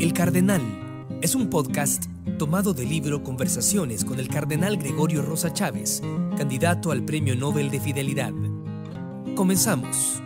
El Cardenal es un podcast tomado de libro Conversaciones con el Cardenal Gregorio Rosa Chávez, candidato al Premio Nobel de Fidelidad. Comenzamos.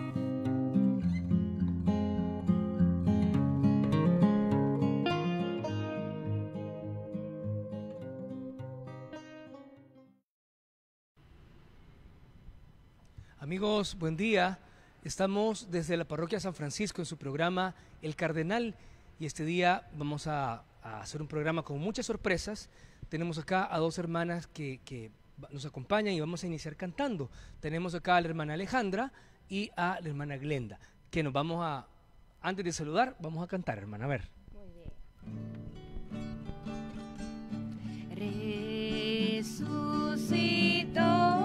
Amigos, buen día. Estamos desde la parroquia San Francisco en su programa El Cardenal y este día vamos a, hacer un programa con muchas sorpresas. Tenemos acá a dos hermanas que, nos acompañan y vamos a iniciar cantando. Tenemos acá a la hermana Alejandra y a la hermana Glenda, que nos vamos a, antes de saludar, vamos a cantar, hermana, a ver. Muy bien.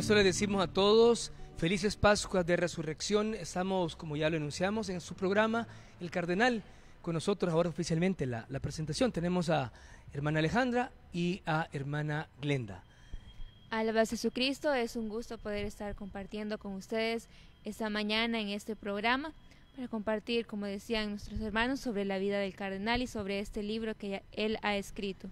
eso le decimos a todos, felices Pascuas de Resurrección. Estamos, como ya lo enunciamos, en su programa El Cardenal, con nosotros ahora oficialmente la, presentación. Tenemos a hermana Alejandra y a hermana Glenda. Alabado Jesucristo, es un gusto poder estar compartiendo con ustedes esta mañana en este programa para compartir, como decían nuestros hermanos, sobre la vida del cardenal y sobre este libro que él ha escrito.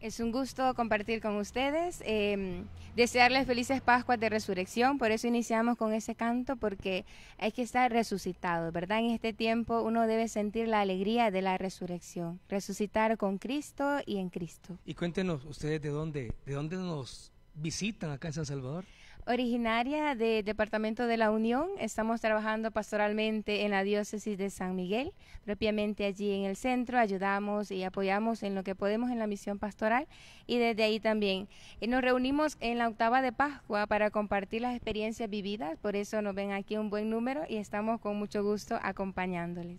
Es un gusto compartir con ustedes, em, desearles felices Pascuas de Resurrección, por eso iniciamos con ese canto, porque hay que estar resucitado, ¿verdad? En este tiempo uno debe sentir la alegría de la resurrección, resucitar con Cristo y en Cristo. Y cuéntenos ustedes de dónde, de dónde nos visitan acá en San Salvador. Originaria del Departamento de la Unión, estamos trabajando pastoralmente en la diócesis de San Miguel, propiamente allí en el centro, ayudamos y apoyamos en lo que podemos en la misión pastoral y desde ahí también. Eh, nos reunimos en la octava de Pascua para compartir las experiencias vividas, por eso nos ven aquí un buen número y estamos con mucho gusto acompañándoles.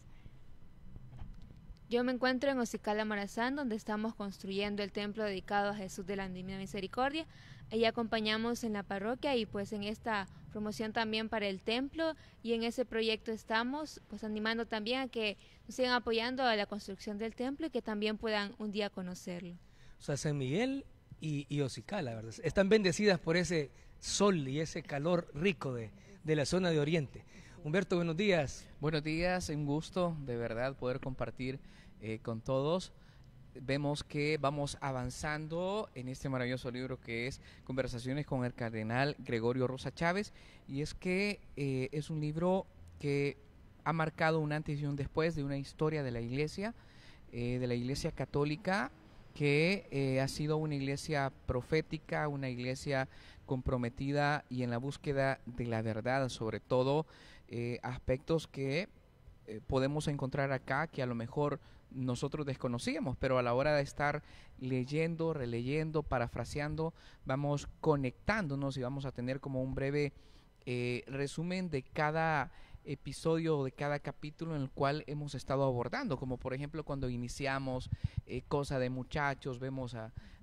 Yo me encuentro en Ocicala Marazán, donde estamos construyendo el templo dedicado a Jesús de la Divina Misericordia. Ahí acompañamos en la parroquia y pues en esta promoción también para el templo y en ese proyecto estamos pues animando también a que nos sigan apoyando a la construcción del templo y que también puedan un día conocerlo. O sea, San Miguel y, y la ¿verdad? Están bendecidas por ese sol y ese calor rico de, de la zona de Oriente. Humberto, buenos días. Buenos días, un gusto de verdad poder compartir eh, con todos vemos que vamos avanzando en este maravilloso libro que es Conversaciones con el Cardenal Gregorio Rosa Chávez. Y es que eh, es un libro que ha marcado un antes y un después de una historia de la iglesia, eh, de la iglesia católica, que eh, ha sido una iglesia profética, una iglesia comprometida y en la búsqueda de la verdad, sobre todo aspectos que podemos encontrar acá que a lo mejor nosotros desconocíamos, pero a la hora de estar leyendo, releyendo, parafraseando, vamos conectándonos y vamos a tener como un breve eh, resumen de cada episodio o de cada capítulo en el cual hemos estado abordando, como por ejemplo cuando iniciamos eh, Cosa de Muchachos, vemos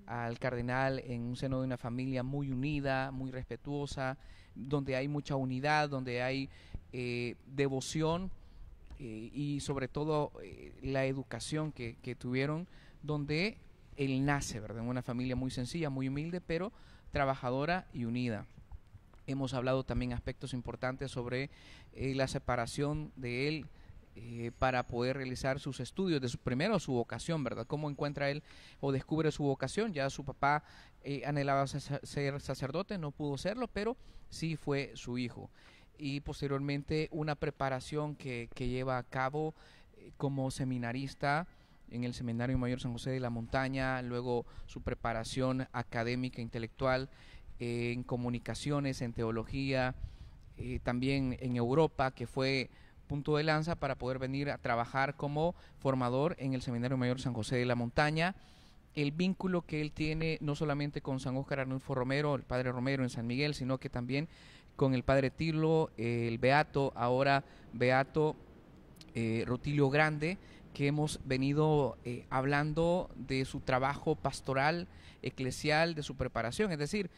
al cardenal en un seno de una familia muy unida, muy respetuosa, donde hay mucha unidad, donde hay eh, devoción eh, y sobre todo eh, la educación que, tuvieron, donde él nace, ¿verdad? En una familia muy sencilla, muy humilde, pero trabajadora y unida. Hemos hablado también aspectos importantes sobre eh, la separación de él para poder realizar sus estudios, de su, primero su vocación, ¿verdad? ¿Cómo encuentra él o descubre su vocación? Ya su papá anhelaba ser sacerdote, no pudo serlo, pero sí fue su hijo y posteriormente una preparación que, lleva a cabo eh, como seminarista en el Seminario Mayor San José de la Montaña, luego su preparación académica, intelectual, eh, en comunicaciones, en teología, eh, también en Europa, que fue punto de lanza para poder venir a trabajar como formador en el Seminario Mayor San José de la Montaña. El vínculo que él tiene no solamente con San Óscar Arnulfo Romero, el padre Romero en San Miguel, sino que también con el padre Tilo, el Beato, ahora Beato eh, Rotilio Grande, que hemos venido eh, hablando de su trabajo pastoral, eclesial, de su preparación. Es decir,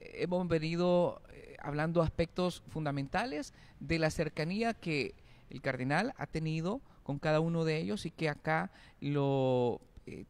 hemos venido eh, hablando aspectos fundamentales de la cercanía que el cardenal ha tenido con cada uno de ellos y que acá lo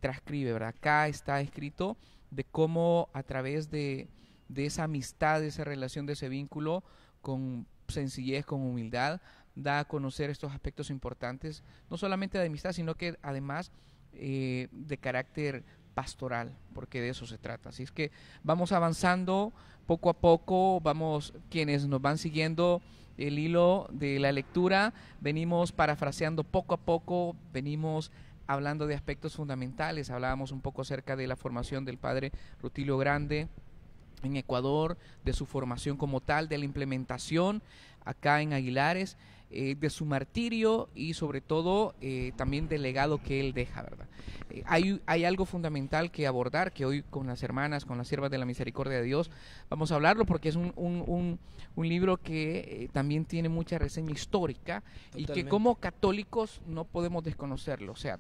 transcribe, ¿verdad? Acá está escrito de cómo a través de de esa amistad, de esa relación, de ese vínculo con sencillez, con humildad, da a conocer estos aspectos importantes, no solamente de amistad, sino que además eh, de carácter pastoral, porque de eso se trata. Así es que vamos avanzando poco a poco, vamos quienes nos van siguiendo el hilo de la lectura, venimos parafraseando poco a poco, venimos hablando de aspectos fundamentales, hablábamos un poco acerca de la formación del padre Rutilio Grande, en Ecuador, de su formación como tal, de la implementación acá en Aguilares, eh, de su martirio y sobre todo eh, también del legado que él deja, ¿verdad? Eh, hay, hay, algo fundamental que abordar, que hoy con las hermanas, con las siervas de la misericordia de Dios, vamos a hablarlo porque es un, un, un, libro que también tiene mucha reseña histórica y que como católicos no podemos desconocerlo, o sea,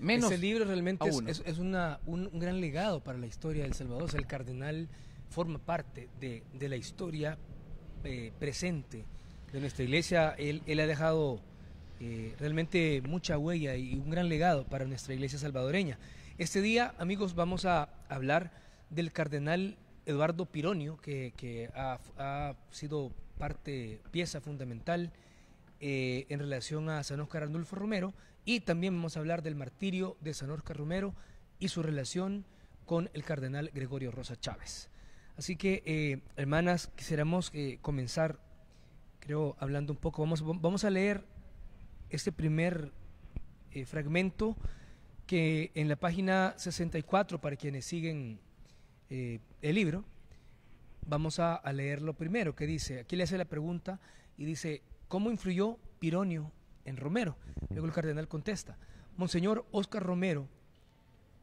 menos. Ese libro realmente es, una, un, gran legado para la historia del Salvador. es el cardenal forma parte de, la historia eh, presente de nuestra iglesia. Él, ha dejado eh, realmente mucha huella y un gran legado para nuestra iglesia salvadoreña. Este día, amigos, vamos a hablar del cardenal Eduardo Pironio, que, ha, sido parte, pieza fundamental eh, en relación a San Oscar Arnulfo Romero, y también vamos a hablar del martirio de San Oscar Romero y su relación con el cardenal Gregorio Rosa Chávez. Así que, eh, hermanas, quisiéramos eh, comenzar, creo, hablando un poco. Vamos, vamos a leer este primer eh, fragmento que en la página 64, para quienes siguen el libro, vamos a, leer leerlo primero, que dice, aquí le hace la pregunta y dice, ¿cómo influyó Pironio en Romero? Luego el cardenal contesta, Monseñor Oscar Romero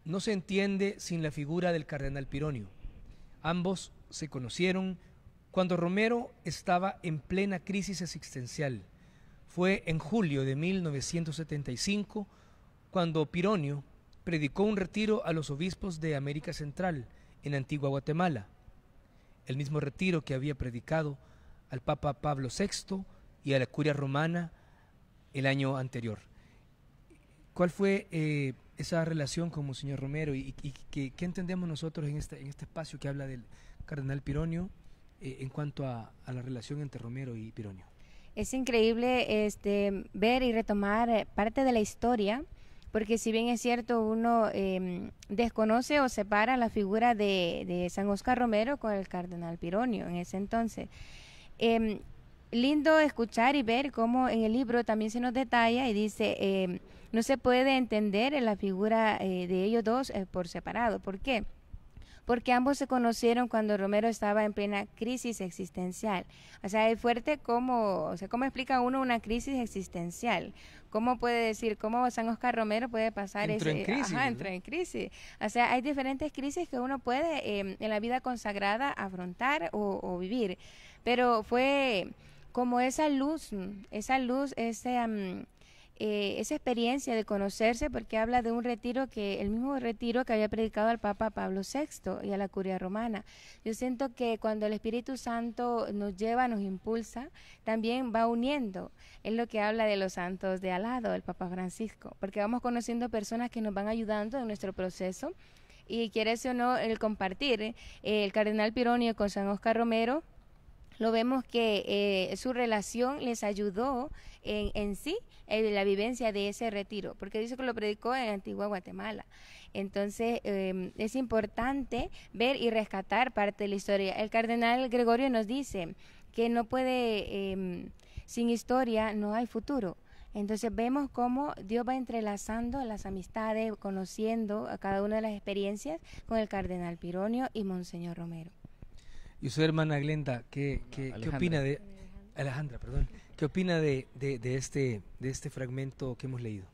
no se entiende sin la figura del cardenal Pironio. Ambos se conocieron cuando Romero estaba en plena crisis existencial. Fue en julio de 1975 cuando Pironio predicó un retiro a los obispos de América Central, en Antigua Guatemala, el mismo retiro que había predicado al Papa Pablo VI y a la curia romana el año anterior. ¿Cuál fue eh, esa relación con señor Romero y, que, qué entendemos nosotros en este, en este espacio que habla del Cardenal Pironio eh, en cuanto a, la relación entre Romero y Pironio. Es increíble este, ver y retomar eh, parte de la historia, porque si bien es cierto, uno em, desconoce o separa la figura de, San Oscar Romero con el Cardenal Pironio en ese entonces. Em, lindo escuchar y ver cómo en el libro también se nos detalla y dice em, no se puede entender la figura eh, de ellos dos eh, por separado. ¿Por qué? porque ambos se conocieron cuando Romero estaba en plena crisis existencial. O sea, es fuerte cómo, o sea, cómo explica uno una crisis existencial. ¿Cómo puede decir, cómo San Oscar Romero puede pasar ese, en crisis, ajá, en crisis? O sea, hay diferentes crisis que uno puede em, en la vida consagrada afrontar o, vivir. Pero fue como esa luz, esa luz, ese... Eh, esa experiencia de conocerse, porque habla de un retiro que, el mismo retiro que había predicado al Papa Pablo VI y a la Curia Romana. Yo siento que cuando el Espíritu Santo nos lleva, nos impulsa, también va uniendo. Es lo que habla de los santos de al lado, el Papa Francisco, porque vamos conociendo personas que nos van ayudando en nuestro proceso. Y quiere o no, el compartir. Eh, el cardenal Pironio con San Oscar Romero lo vemos que eh, su relación les ayudó en, sí en la vivencia de ese retiro, porque dice que lo predicó en Antigua Guatemala. Entonces em, es importante ver y rescatar parte de la historia. El cardenal Gregorio nos dice que no puede, em, sin historia no hay futuro. Entonces vemos cómo Dios va entrelazando las amistades, conociendo a cada una de las experiencias con el cardenal Pironio y Monseñor Romero y su hermana Glenda, ¿qué, qué, opina de Alejandra, perdón, qué opina de, este, de este fragmento que hemos leído?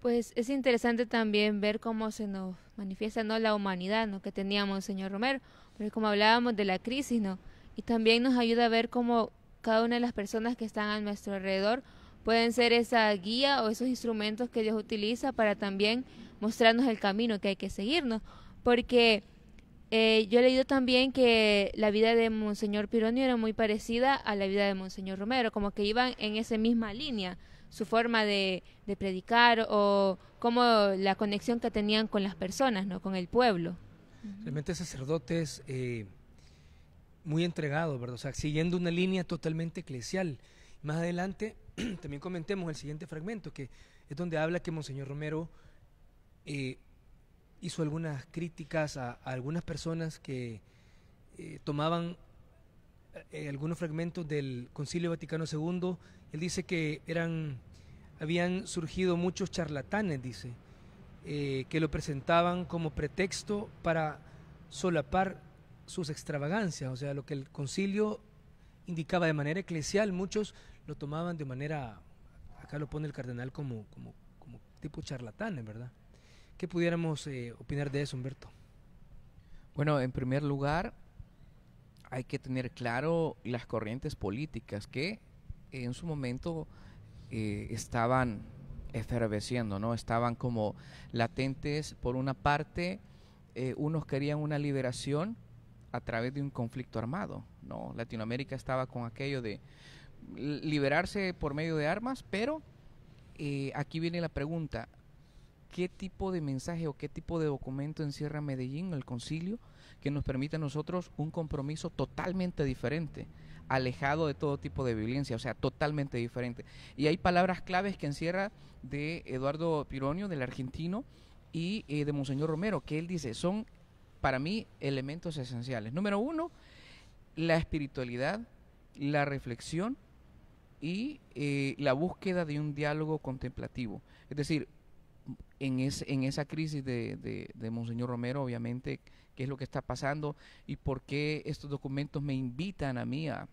Pues es interesante también ver cómo se nos manifiesta no la humanidad ¿no? que teníamos, señor Romero, porque como hablábamos de la crisis, ¿no? Y también nos ayuda a ver cómo cada una de las personas que están a nuestro alrededor pueden ser esa guía o esos instrumentos que Dios utiliza para también mostrarnos el camino que hay que seguirnos, porque eh, yo he leído también que la vida de Monseñor Pironio era muy parecida a la vida de Monseñor Romero, como que iban en esa misma línea, su forma de, predicar o como la conexión que tenían con las personas, ¿no? con el pueblo. Realmente sacerdotes eh, muy entregados, ¿verdad? siguiendo una línea totalmente eclesial. Más adelante también comentemos el siguiente fragmento, que es donde habla que Monseñor Romero eh, hizo algunas críticas a, algunas personas que eh, tomaban eh, algunos fragmentos del Concilio Vaticano II. Él dice que eran, habían surgido muchos charlatanes, dice, eh, que lo presentaban como pretexto para solapar sus extravagancias, o sea, lo que el concilio indicaba de manera eclesial, muchos lo tomaban de manera, acá lo pone el cardenal como, como, como tipo charlatanes, ¿verdad? ¿Qué pudiéramos eh, opinar de eso, Humberto? Bueno, en primer lugar, hay que tener claro las corrientes políticas que en su momento eh, estaban eferveciendo, ¿no? Estaban como latentes. Por una parte, eh, unos querían una liberación a través de un conflicto armado, ¿no? Latinoamérica estaba con aquello de liberarse por medio de armas, pero aquí viene la pregunta, qué tipo de mensaje o qué tipo de documento encierra Medellín, el concilio, que nos permite a nosotros un compromiso totalmente diferente, alejado de todo tipo de violencia, o sea, totalmente diferente. Y hay palabras claves que encierra de Eduardo Pironio, del argentino, y eh, de Monseñor Romero, que él dice, son para mí elementos esenciales. Número uno, la espiritualidad, la reflexión y eh, la búsqueda de un diálogo contemplativo. Es decir, en, en esa crisis de, Monseñor Romero, obviamente, qué es lo que está pasando y por qué estos documentos me invitan a mí a,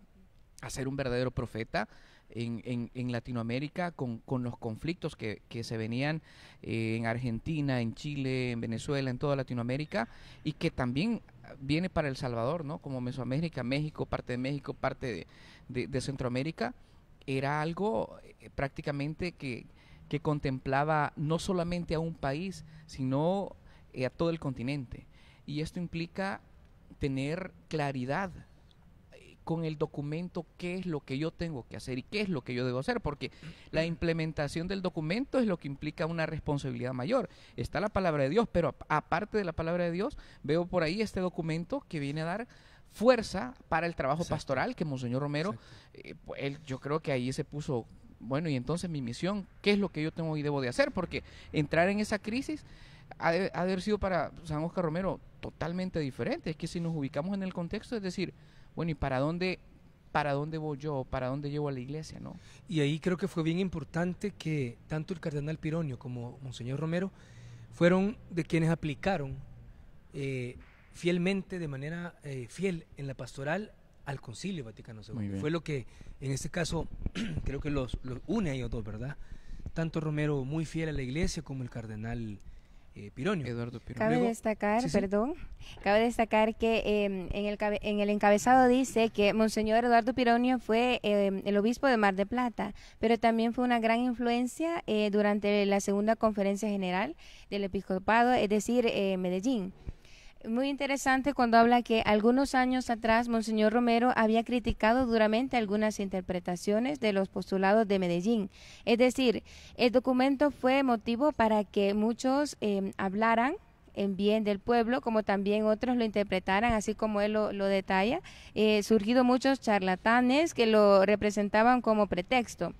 ser un verdadero profeta en, Latinoamérica con, los conflictos que, se venían eh, en Argentina, en Chile, en Venezuela, en toda Latinoamérica y que también viene para El Salvador, ¿no? Como Mesoamérica, México, parte de México, parte de, Centroamérica, era algo eh, prácticamente que que contemplaba no solamente a un país, sino eh, a todo el continente. Y esto implica tener claridad eh, con el documento qué es lo que yo tengo que hacer y qué es lo que yo debo hacer, porque la implementación del documento es lo que implica una responsabilidad mayor. Está la palabra de Dios, pero aparte de la palabra de Dios, veo por ahí este documento que viene a dar fuerza para el trabajo pastoral que Monseñor Romero, eh, él, yo creo que ahí se puso bueno, y entonces mi misión, ¿qué es lo que yo tengo y debo de hacer? Porque entrar en esa crisis ha de, ha de haber sido para San Oscar Romero totalmente diferente. Es que si nos ubicamos en el contexto, es decir, bueno, ¿y para dónde, para dónde voy yo? ¿Para dónde llevo a la iglesia? ¿no? Y ahí creo que fue bien importante que tanto el cardenal Pironio como Monseñor Romero fueron de quienes aplicaron eh, fielmente, de manera eh, fiel en la pastoral, al Concilio Vaticano II. Fue lo que, en este caso, creo que los, une a ellos dos, ¿verdad? Tanto Romero muy fiel a la iglesia como el cardenal eh, Pironio. Eduardo Cabe destacar, perdón, cabe destacar que em, en, el, encabezado dice que Monseñor Eduardo Pironio fue em, el obispo de Mar de Plata, pero también fue una gran influencia eh, durante la segunda conferencia general del episcopado, es decir, eh, Medellín. Muy interesante cuando habla que algunos años atrás Monseñor Romero había criticado duramente algunas interpretaciones de los postulados de Medellín. Es decir, el documento fue motivo para que muchos eh, hablaran en bien del pueblo, como también otros lo interpretaran, así como él lo, detalla, eh, surgido muchos charlatanes que lo representaban como pretexto.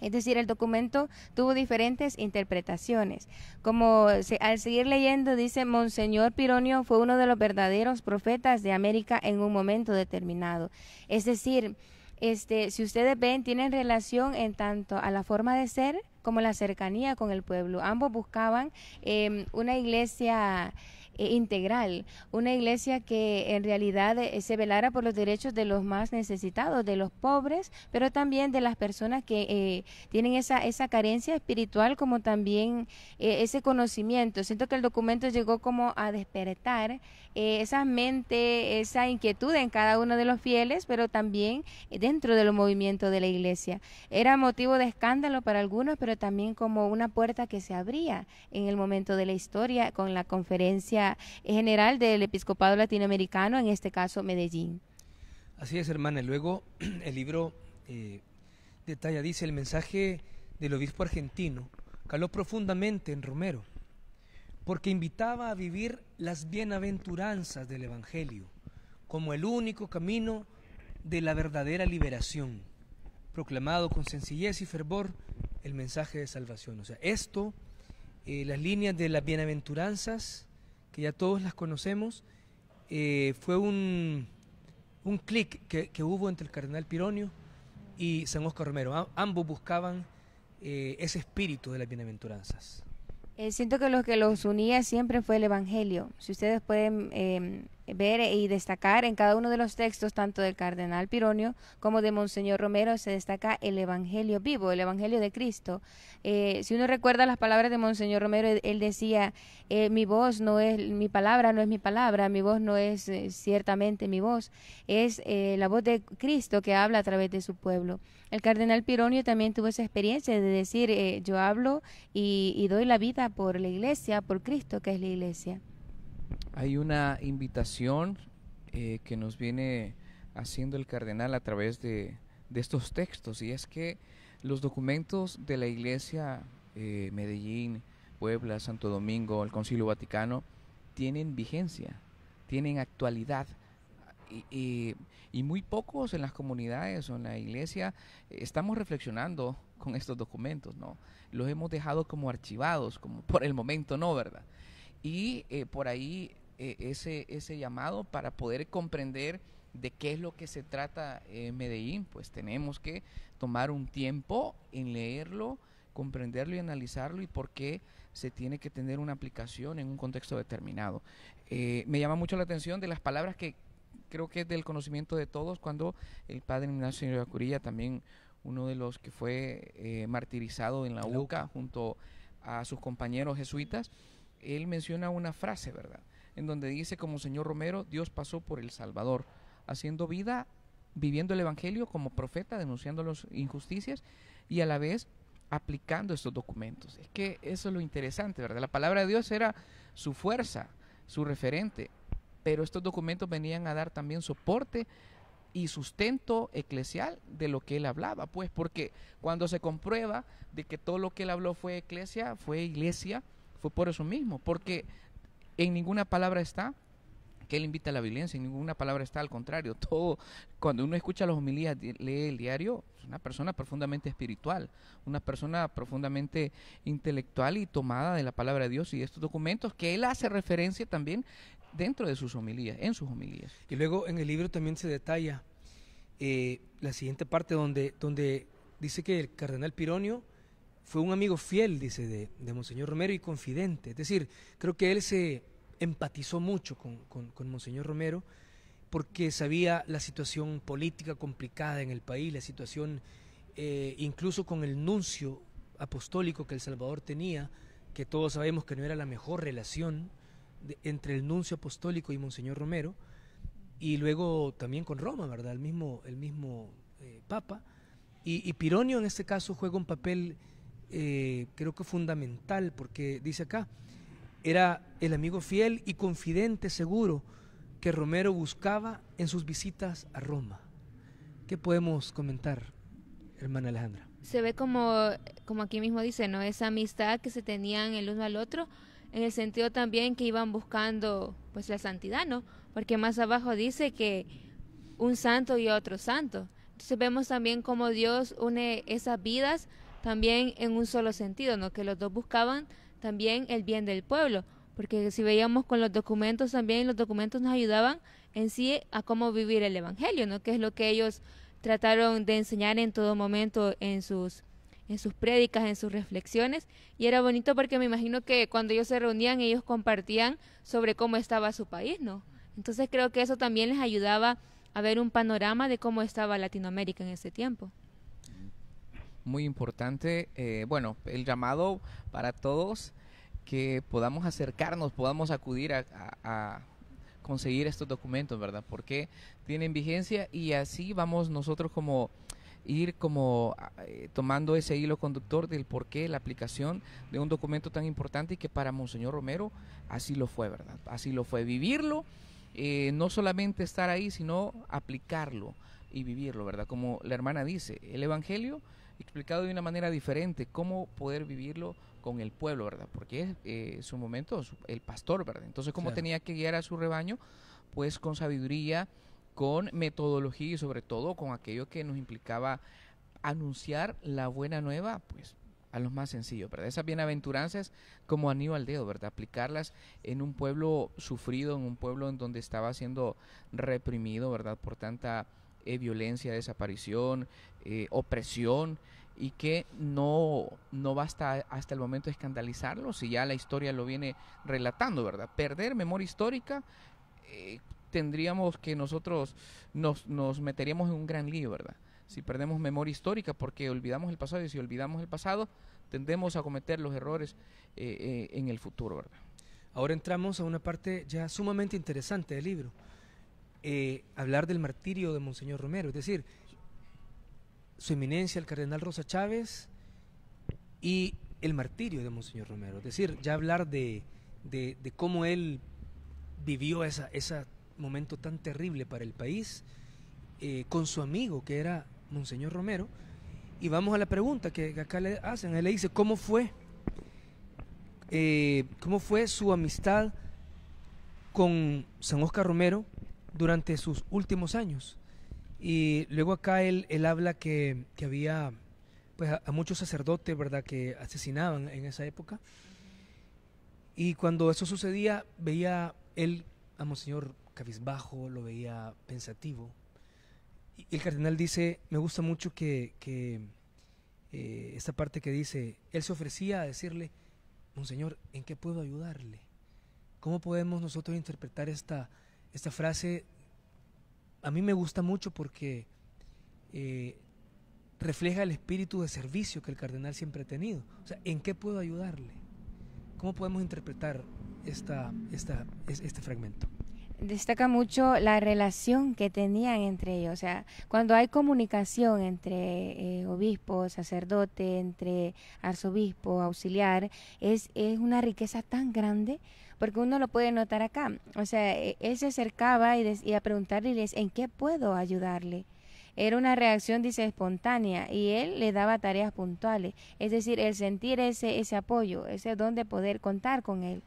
Es decir, el documento tuvo diferentes interpretaciones. Como al seguir leyendo dice, Monseñor Pironio fue uno de los verdaderos profetas de América en un momento determinado. Es decir, este, si ustedes ven, tienen relación en tanto a la forma de ser como la cercanía con el pueblo. Ambos buscaban em, una iglesia e integral, una iglesia que en realidad eh, se velara por los derechos de los más necesitados, de los pobres, pero también de las personas que eh, tienen esa, esa carencia espiritual como también eh, ese conocimiento. Siento que el documento llegó como a despertar eh, esa mente, esa inquietud en cada uno de los fieles, pero también eh, dentro de los movimientos de la iglesia. Era motivo de escándalo para algunos, pero también como una puerta que se abría en el momento de la historia con la conferencia general del episcopado latinoamericano, en este caso Medellín. Así es, hermana. Luego el libro eh, detalla, dice, el mensaje del obispo argentino caló profundamente en Romero porque invitaba a vivir las bienaventuranzas del Evangelio como el único camino de la verdadera liberación, proclamado con sencillez y fervor el mensaje de salvación. O sea, esto, eh, las líneas de las bienaventuranzas, que ya todos las conocemos, eh, fue un, un clic que, hubo entre el cardenal Pironio y San Oscar Romero. ambos buscaban eh, ese espíritu de las bienaventuranzas. Eh, siento que lo que los unía siempre fue el Evangelio. Si ustedes pueden em, ver y destacar en cada uno de los textos, tanto del cardenal Pironio como de Monseñor Romero, se destaca el Evangelio vivo, el Evangelio de Cristo. Eh, si uno recuerda las palabras de Monseñor Romero, él decía, eh, mi voz no es, mi palabra no es mi palabra, mi voz no es eh, ciertamente mi voz, es la voz de Cristo que habla a través de su pueblo. El cardenal Pironio también tuvo esa experiencia de decir, yo hablo y doy la vida por la iglesia, por Cristo que es la iglesia. Hay una invitación eh, que nos viene haciendo el cardenal a través de, estos textos y es que los documentos de la Iglesia eh, Medellín, Puebla, Santo Domingo, el Concilio Vaticano, tienen vigencia, tienen actualidad. Y, muy pocos en las comunidades o en la iglesia eh, estamos reflexionando con estos documentos, ¿no? Los hemos dejado como archivados, como por el momento no, ¿verdad? y eh, por ahí eh, ese, llamado para poder comprender de qué es lo que se trata en eh, Medellín, pues tenemos que tomar un tiempo en leerlo, comprenderlo y analizarlo y por qué se tiene que tener una aplicación en un contexto determinado. me llama mucho la atención de las palabras que creo que es del conocimiento de todos cuando el padre Ignacio de también uno de los que fue martirizado en la UCA junto a sus compañeros jesuitas, él menciona una frase, ¿verdad? En donde dice, como señor Romero, Dios pasó por El Salvador, haciendo vida, viviendo el Evangelio como profeta, denunciando las injusticias y a la vez aplicando estos documentos. Es que eso es lo interesante, ¿verdad? La palabra de Dios era su fuerza, su referente, pero estos documentos venían a dar también soporte y sustento eclesial de lo que él hablaba, pues, porque cuando se comprueba de que todo lo que él habló fue eclesia, fue iglesia, fue por eso mismo, porque en ninguna palabra está que él invita a la violencia, en ninguna palabra está, al contrario, todo, cuando uno escucha las homilías, lee el diario, es una persona profundamente espiritual, una persona profundamente intelectual y tomada de la palabra de Dios y de estos documentos que él hace referencia también dentro de sus homilías, en sus homilías. Y luego en el libro también se detalla eh, la siguiente parte donde, donde dice que el cardenal Pironio fue un amigo fiel, dice, de, Monseñor Romero y confidente. Es decir, creo que él se empatizó mucho con, con, Monseñor Romero porque sabía la situación política complicada en el país, la situación eh, incluso con el nuncio apostólico que El Salvador tenía, que todos sabemos que no era la mejor relación entre el nuncio apostólico y Monseñor Romero, y luego también con Roma, ¿verdad? El mismo, el mismo eh, Papa. Y, y Pironio en este caso juega un papel eh, creo que fundamental, porque dice acá, era el amigo fiel y confidente seguro que Romero buscaba en sus visitas a Roma. ¿Qué podemos comentar, hermana Alejandra? Se ve como, como aquí mismo dice, ¿no? Esa amistad que se tenían el uno al otro, en el sentido también que iban buscando pues la santidad, ¿no? Porque más abajo dice que un santo y otro santo. Entonces vemos también cómo Dios une esas vidas también en un solo sentido, ¿no? Que los dos buscaban también el bien del pueblo, porque si veíamos con los documentos también, los documentos nos ayudaban en sí a cómo vivir el Evangelio, ¿no? Que es lo que ellos trataron de enseñar en todo momento en sus en sus prédicas, en sus reflexiones, y era bonito porque me imagino que cuando ellos se reunían ellos compartían sobre cómo estaba su país, ¿no? Entonces creo que eso también les ayudaba a ver un panorama de cómo estaba Latinoamérica en ese tiempo muy importante. Eh, bueno, el llamado para todos que podamos acercarnos, podamos acudir a, conseguir estos documentos, ¿verdad? Porque tienen vigencia y así vamos nosotros como ir como eh, tomando ese hilo conductor del por qué la aplicación de un documento tan importante y que para Monseñor Romero así lo fue, ¿verdad? Así lo fue, vivirlo, eh, no solamente estar ahí, sino aplicarlo y vivirlo, ¿verdad? Como la hermana dice, el Evangelio explicado de una manera diferente, cómo poder vivirlo con el pueblo, ¿verdad? Porque es eh, su momento, el pastor, ¿verdad? Entonces, cómo tenía que guiar a su rebaño, pues con sabiduría, con metodología y sobre todo con aquello que nos implicaba anunciar la buena nueva, pues a los más sencillos, ¿verdad? Esas bienaventuranzas como anillo al dedo, ¿verdad? Aplicarlas en un pueblo sufrido, en un pueblo en donde estaba siendo reprimido, ¿verdad? Por tanta eh, violencia, desaparición, eh, opresión, y que no, no basta hasta el momento escandalizarlo, si ya la historia lo viene relatando, ¿verdad? Perder memoria histórica, eh, tendríamos que nosotros nos, nos meteríamos en un gran lío, ¿verdad? Si perdemos memoria histórica porque olvidamos el pasado y si olvidamos el pasado, tendemos a cometer los errores en el futuro, ¿verdad? Ahora entramos a una parte ya sumamente interesante del libro eh, hablar del martirio de Monseñor Romero, es decir, su eminencia el cardenal Rosa Chávez y el martirio de Monseñor Romero, es decir, ya hablar de, cómo él vivió ese momento tan terrible para el país eh, con su amigo que era Monseñor Romero. Y vamos a la pregunta que acá le hacen. Él le dice, ¿cómo fue? Eh, ¿Cómo fue su amistad con San Oscar Romero durante sus últimos años. Y luego acá él, habla que, había pues, a, muchos sacerdotes ¿verdad? que asesinaban en esa época. Y cuando eso sucedía, veía él a Monseñor cabizbajo, lo veía pensativo. Y el cardenal dice, me gusta mucho que, que eh, esta parte que dice, él se ofrecía a decirle, Monseñor, ¿en qué puedo ayudarle? ¿Cómo podemos nosotros interpretar esta, esta frase a mí me gusta mucho porque eh, refleja el espíritu de servicio que el cardenal siempre ha tenido. O sea, ¿en qué puedo ayudarle? ¿Cómo podemos interpretar esta, este fragmento? Destaca mucho la relación que tenían entre ellos. O sea, cuando hay comunicación entre eh, obispo, sacerdote, entre arzobispo, auxiliar, es, es una riqueza tan grande porque uno lo puede notar acá. O sea, e, él se acercaba y, a preguntarle, en qué puedo ayudarle. Era una reacción, dice, espontánea y él le daba tareas puntuales. Es decir, el sentir ese, ese apoyo, ese don de poder contar con él.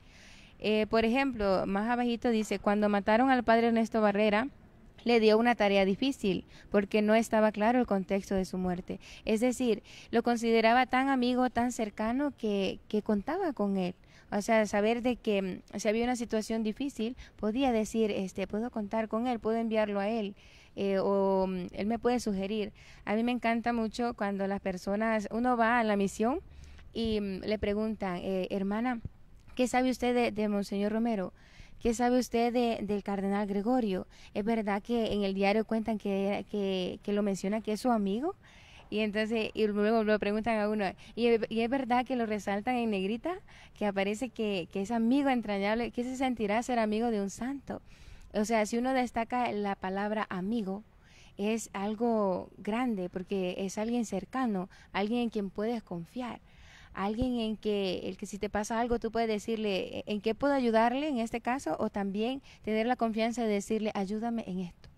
Eh, por ejemplo, más abajito dice, cuando mataron al padre Ernesto Barrera, le dio una tarea difícil porque no estaba claro el contexto de su muerte. Es decir, lo consideraba tan amigo, tan cercano que, que contaba con él o sea, saber de que mm, si había una situación difícil, podía decir, este, puedo contar con él, puedo enviarlo a él. Eh, o mm, él me puede sugerir. A mí me encanta mucho cuando las personas, uno va a la misión y mm, le preguntan, eh, hermana, ¿qué sabe usted de, Monseñor Romero? ¿Qué sabe usted del cardenal Gregorio? Es verdad que en el diario cuentan que lo menciona que es su amigo. Y entonces, y luego lo preguntan a uno, ¿y, es verdad que lo resaltan en negrita? Que aparece que, es amigo entrañable, que se sentirá ser amigo de un santo? O sea, si uno destaca la palabra amigo, es algo grande porque es alguien cercano, alguien en quien puedes confiar, alguien en que, el que si te pasa algo tú puedes decirle e, en qué puedo ayudarle en este caso o también tener la confianza de decirle ayúdame en esto.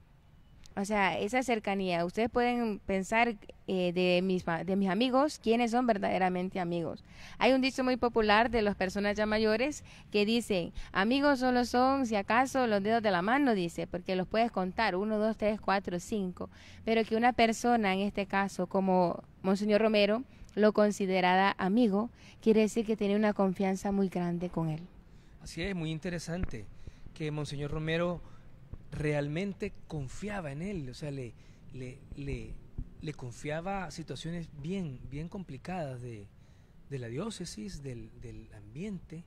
O sea, esa cercanía. Ustedes pueden pensar eh, de, mis, de mis amigos, quiénes son verdaderamente amigos. Hay un dicho muy popular de las personas ya mayores que dicen, amigos solo son, si acaso, los dedos de la mano, dice, porque los puedes contar, uno, dos, tres, cuatro, cinco. Pero que una persona, en este caso, como Monseñor Romero, lo considerada amigo, quiere decir que tiene una confianza muy grande con él. Así es, muy interesante que Monseñor Romero realmente confiaba en él, o sea, le, le, le, confiaba situaciones bien, bien complicadas de, de la diócesis, del, del ambiente.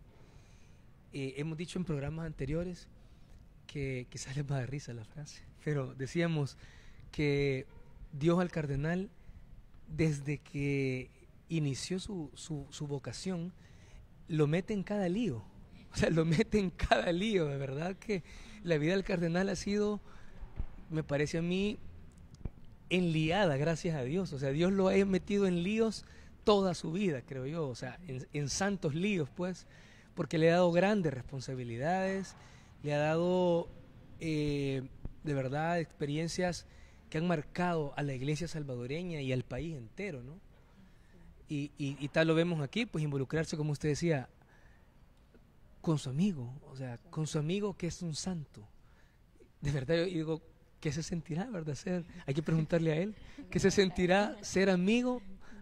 Eh, hemos dicho en programas anteriores que que les va de risa la frase, pero decíamos que Dios al cardenal, desde que inició su, su, su vocación, lo mete en cada lío. O sea, lo mete en cada lío, de verdad que la vida del cardenal ha sido, me parece a mí, enliada, gracias a Dios. O sea, Dios lo ha metido en líos toda su vida, creo yo. O sea, en, santos líos, pues, porque le ha dado grandes responsabilidades, le ha dado, eh, de verdad, experiencias que han marcado a la iglesia salvadoreña y al país entero, ¿no? y, tal lo vemos aquí, pues involucrarse, como usted decía, con su amigo, o sea, con su amigo que es un santo. De verdad, yo digo, ¿qué se sentirá, verdad? Ser, hay que preguntarle a él, ¿qué se sentirá ser amigo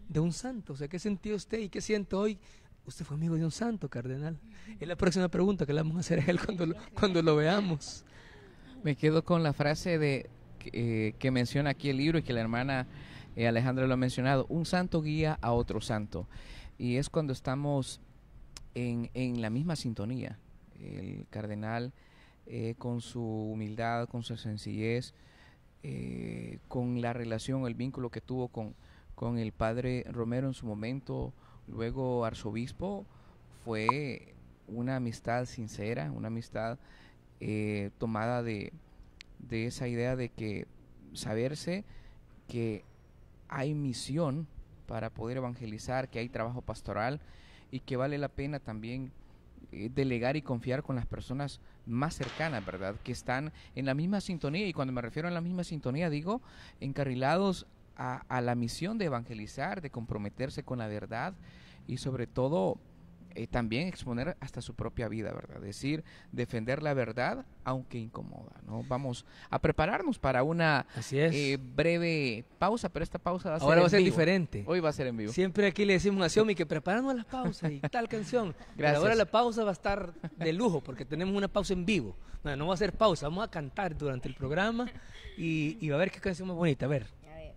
de un santo? O sea, ¿qué sentí usted y qué siento hoy? Usted fue amigo de un santo, cardenal. Es la próxima pregunta que le vamos a hacer a él cuando lo, cuando lo veamos. Me quedo con la frase de que eh, menciona aquí el libro y que la hermana eh, Alejandra lo ha mencionado, un santo guía a otro santo. Y es cuando estamos en, la misma sintonía. El cardenal, eh, con su humildad, con su sencillez, eh, con la relación, el vínculo que tuvo con, con el padre Romero en su momento, luego arzobispo, fue una amistad sincera, una amistad eh, tomada de, de esa idea de que saberse que hay misión para poder evangelizar, que hay trabajo pastoral y que vale la pena también eh, delegar y confiar con las personas más cercanas, ¿verdad? Que están en la misma sintonía, y cuando me refiero a la misma sintonía digo encarrilados a la misión de evangelizar, de comprometerse con la verdad y sobre todo eh, también exponer hasta su propia vida, ¿verdad? Decir, defender la verdad aunque incomoda, ¿no? Vamos a prepararnos para una eh, breve pausa, pero esta pausa va a Ahora ser va a ser diferente. Hoy va a ser en vivo. Siempre aquí le decimos a Xiaomi que preparamos la pausa y tal canción. Gracias. Ahora la pausa va a estar de lujo porque tenemos una pausa en vivo. No, va a ser pausa, vamos a cantar durante el programa y, va a ver qué canción más bonita. A ver. A ver.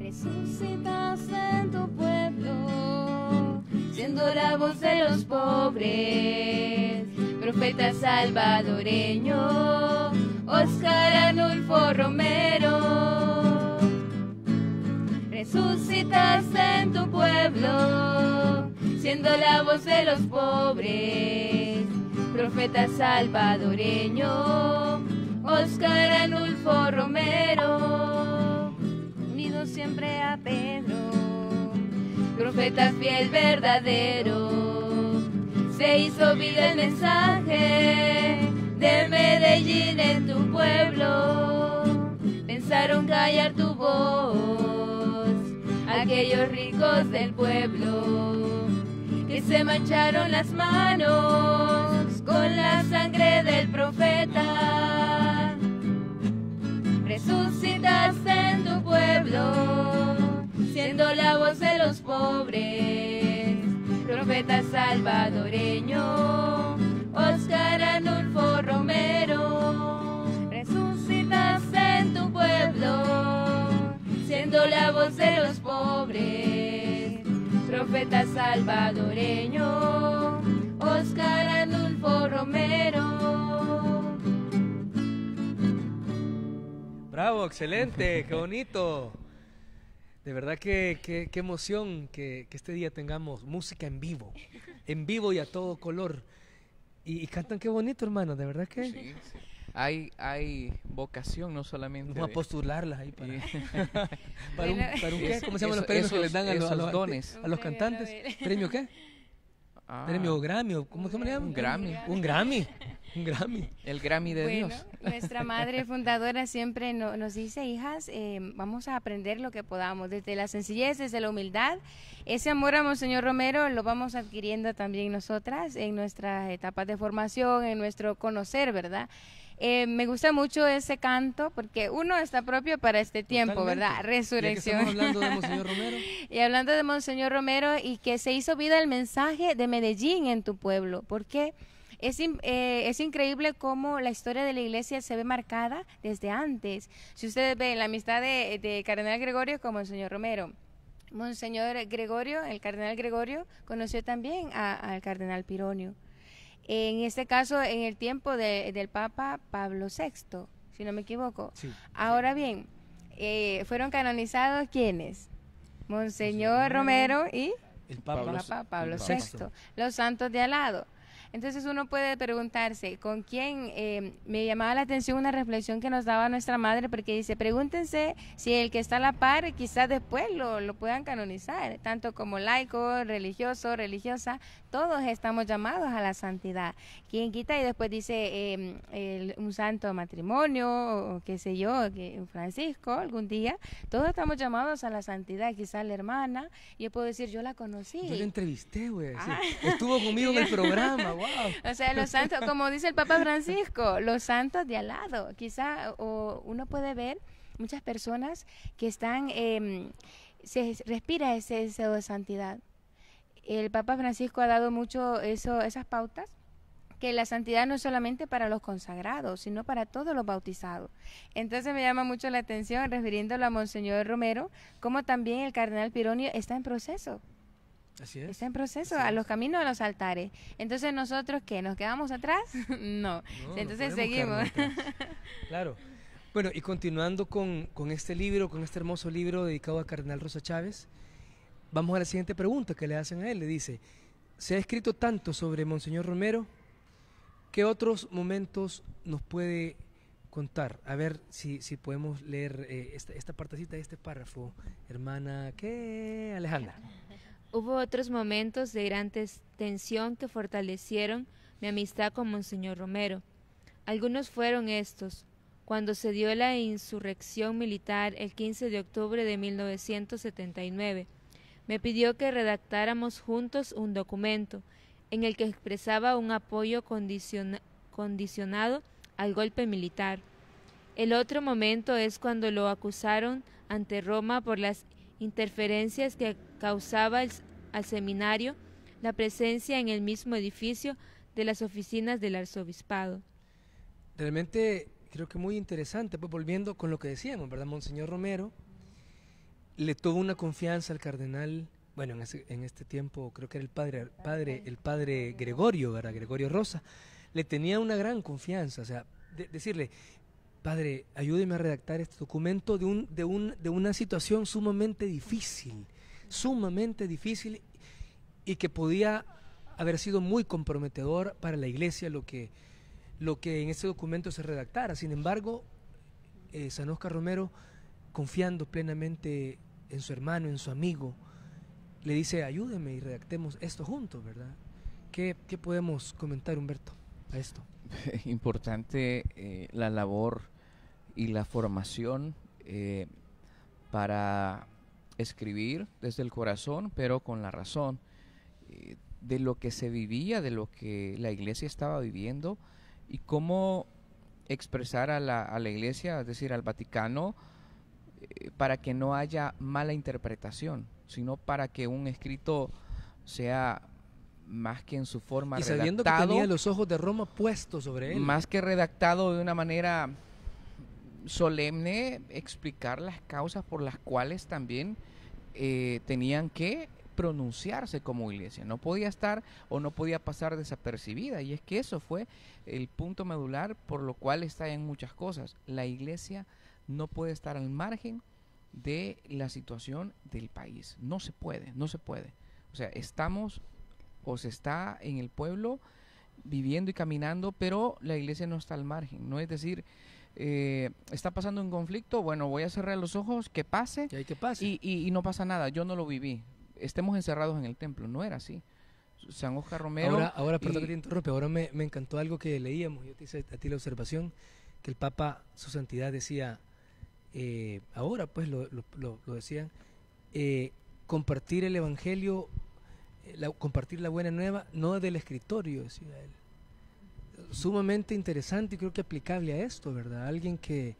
Resucita, pueblo siendo la voz de los pobres. Profeta salvadoreño, Oscar Anulfo Romero. Resucitaste en tu pueblo, siendo la voz de los pobres. Profeta salvadoreño, Oscar Anulfo Romero. Unido siempre a Pedro profeta fiel verdadero. Se hizo vida el mensaje de Medellín en tu pueblo. Pensaron callar tu voz, aquellos ricos del pueblo, que se mancharon las manos con la sangre del profeta. Resucitas en tu pueblo siendo la voz de los pobres. Profeta salvadoreño, Oscar Anulfo Romero, resucitas en tu pueblo, siendo la voz de los pobres. Profeta salvadoreño, Oscar Anulfo Romero. Bravo, excelente, qué bonito. De verdad que, emoción que, este día tengamos música en vivo, en vivo y a todo color. Y, cantan qué bonito, hermano, de verdad que... Sí, Hay, hay vocación, no solamente... Vamos a postularlas ahí para... un, para ¿qué? ¿Cómo se llaman los premios que les dan a los, A los cantantes. ¿Premio qué? Ah. ¿cómo se Un Grammy. Un Grammy. Un El Grammy de Dios. Nuestra madre fundadora siempre nos dice, hijas, eh, vamos a aprender lo que podamos, desde la sencillez, desde la humildad. Ese amor a Monseñor Romero lo vamos adquiriendo también nosotras en nuestras etapas de formación, en nuestro conocer, ¿verdad? Eh, me gusta mucho ese canto porque uno está propio para este tiempo, ¿verdad? Resurrección. Y hablando de Monseñor Romero. y hablando de Monseñor Romero y que se hizo vida el mensaje de Medellín en tu pueblo. porque Es, eh, es, increíble cómo la historia de la iglesia se ve marcada desde antes. Si ustedes ven la amistad de, de Cardenal Gregorio con Monseñor Romero, Monseñor Gregorio, el Cardenal Gregorio, conoció también al Cardenal Pironio en este caso en el tiempo de, del Papa Pablo VI, si no me equivoco. Ahora bien, eh, fueron canonizados quienes? Monseñor Romero y el Papa Pablo, VI, los santos de al lado. Entonces uno puede preguntarse, ¿con quién? Eh, me llamaba la atención una reflexión que nos daba nuestra madre, porque dice, pregúntense si el que está a la par quizás después lo, lo puedan canonizar, tanto como laico, religioso, religiosa, todos estamos llamados a la santidad. ¿Quién quita y después dice em, un santo matrimonio, o qué sé yo, que Francisco, algún día, todos estamos llamados a la santidad. Quizá la hermana, yo puedo decir, yo la conocí. Yo la entrevisté, güey. Ah. Estuvo conmigo en el programa, wow. O sea, los santos, como dice el Papa Francisco, los santos de al lado. Quizá uno puede ver muchas personas que están, em, se respira ese deseo de santidad el Papa Francisco ha dado mucho eso, esas pautas que la santidad no es solamente para los consagrados, sino para todos los bautizados. Entonces me llama mucho la atención, refiriéndolo a Monseñor Romero, como también el Cardenal Pironio está en proceso. Así es. Está en proceso, a los caminos de los altares. Entonces nosotros, ¿qué? ¿Nos quedamos atrás? no. Entonces seguimos. claro. Bueno, y continuando con, con este libro, con este hermoso libro dedicado a Cardenal Rosa Chávez, Vamos a la siguiente pregunta que le hacen a él. Le dice, se ha escrito tanto sobre Monseñor Romero, ¿qué otros momentos nos puede contar? A ver si, si podemos leer eh, esta, partecita de este párrafo. Hermana, ¿qué? Alejandra. Hubo otros momentos de gran tensión que fortalecieron mi amistad con Monseñor Romero. Algunos fueron estos, cuando se dio la insurrección militar el 15 de octubre de 1979 me pidió que redactáramos juntos un documento en el que expresaba un apoyo condicionado al golpe militar. El otro momento es cuando lo acusaron ante Roma por las interferencias que causaba al seminario la presencia en el mismo edificio de las oficinas del arzobispado. Realmente creo que muy interesante, pues volviendo con lo que decíamos, ¿verdad, Monseñor Romero? le tuvo una confianza al cardenal, bueno, en, este tiempo creo que era el padre, padre, el padre Gregorio, ¿verdad? Gregorio Rosa, le tenía una gran confianza, o sea, decirle, padre, ayúdeme a redactar este documento de, un, de, de una situación sumamente difícil, sumamente difícil y que podía haber sido muy comprometedor para la iglesia lo que, lo que en ese documento se redactara. Sin embargo, eh, San Oscar Romero confiando plenamente en su hermano, en su amigo, le dice, ayúdeme y redactemos esto juntos, ¿verdad? ¿Qué, podemos comentar, Humberto, a esto? Importante eh, la labor y la formación eh, para escribir desde el corazón, pero con la razón, eh, de lo que se vivía, de lo que la iglesia estaba viviendo y cómo expresar a la, a la iglesia, es decir, al Vaticano, eh, para que no haya mala interpretación, sino para que un escrito sea más que en su forma y sabiendo que tenía los ojos de Roma puestos sobre él. Más que redactado de una manera solemne, explicar las causas por las cuales también eh, tenían que pronunciarse como iglesia. No podía estar o no podía pasar desapercibida. Y es que eso fue el punto medular por lo cual está en muchas cosas. La iglesia no puede estar al margen de la situación del país. No se puede, no se puede. O sea, estamos o se está en el pueblo viviendo y caminando, pero la iglesia no está al margen. No es decir, eh, está pasando un conflicto, bueno, voy a cerrar los ojos, que pase, y, hay que pase. Y, no pasa nada, yo no lo viví. Estemos encerrados en el templo, no era así. San Oscar Romero. Ahora, ahora perdón que te interrumpe, ahora me, me encantó algo que leíamos, yo te hice a ti la observación, que el Papa, su santidad, decía, eh, ahora pues lo, decían, eh, compartir el Evangelio, eh, compartir la buena nueva, no del escritorio, decía él. Sumamente interesante y creo que aplicable a esto, ¿verdad? Alguien que,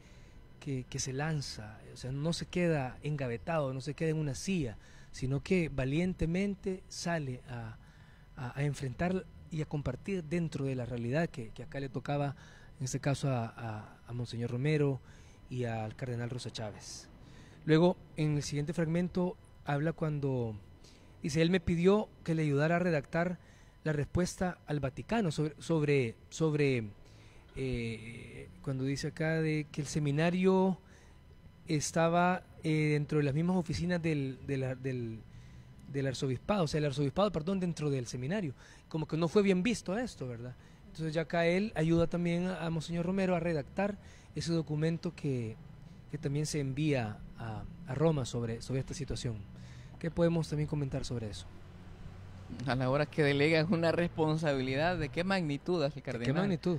que, se lanza, o sea, no se queda engavetado, no se queda en una silla, sino que valientemente sale a, enfrentar y a compartir dentro de la realidad que, acá le tocaba, en este caso a Monseñor Romero, y al cardenal Rosa Chávez. Luego, en el siguiente fragmento, habla cuando dice, él me pidió que le ayudara a redactar la respuesta al Vaticano sobre, sobre, sobre eh, cuando dice acá de que el seminario estaba eh, dentro de las mismas oficinas del, del, arzobispado, o sea, el arzobispado, perdón, dentro del seminario. Como que no fue bien visto esto, ¿verdad? Entonces ya acá él ayuda también a, a Monseñor Romero a redactar ese documento que, que también se envía a, Roma sobre, sobre esta situación. ¿Qué podemos también comentar sobre eso? A la hora que delegan una responsabilidad, ¿de qué magnitud hace el cardenal? qué magnitud?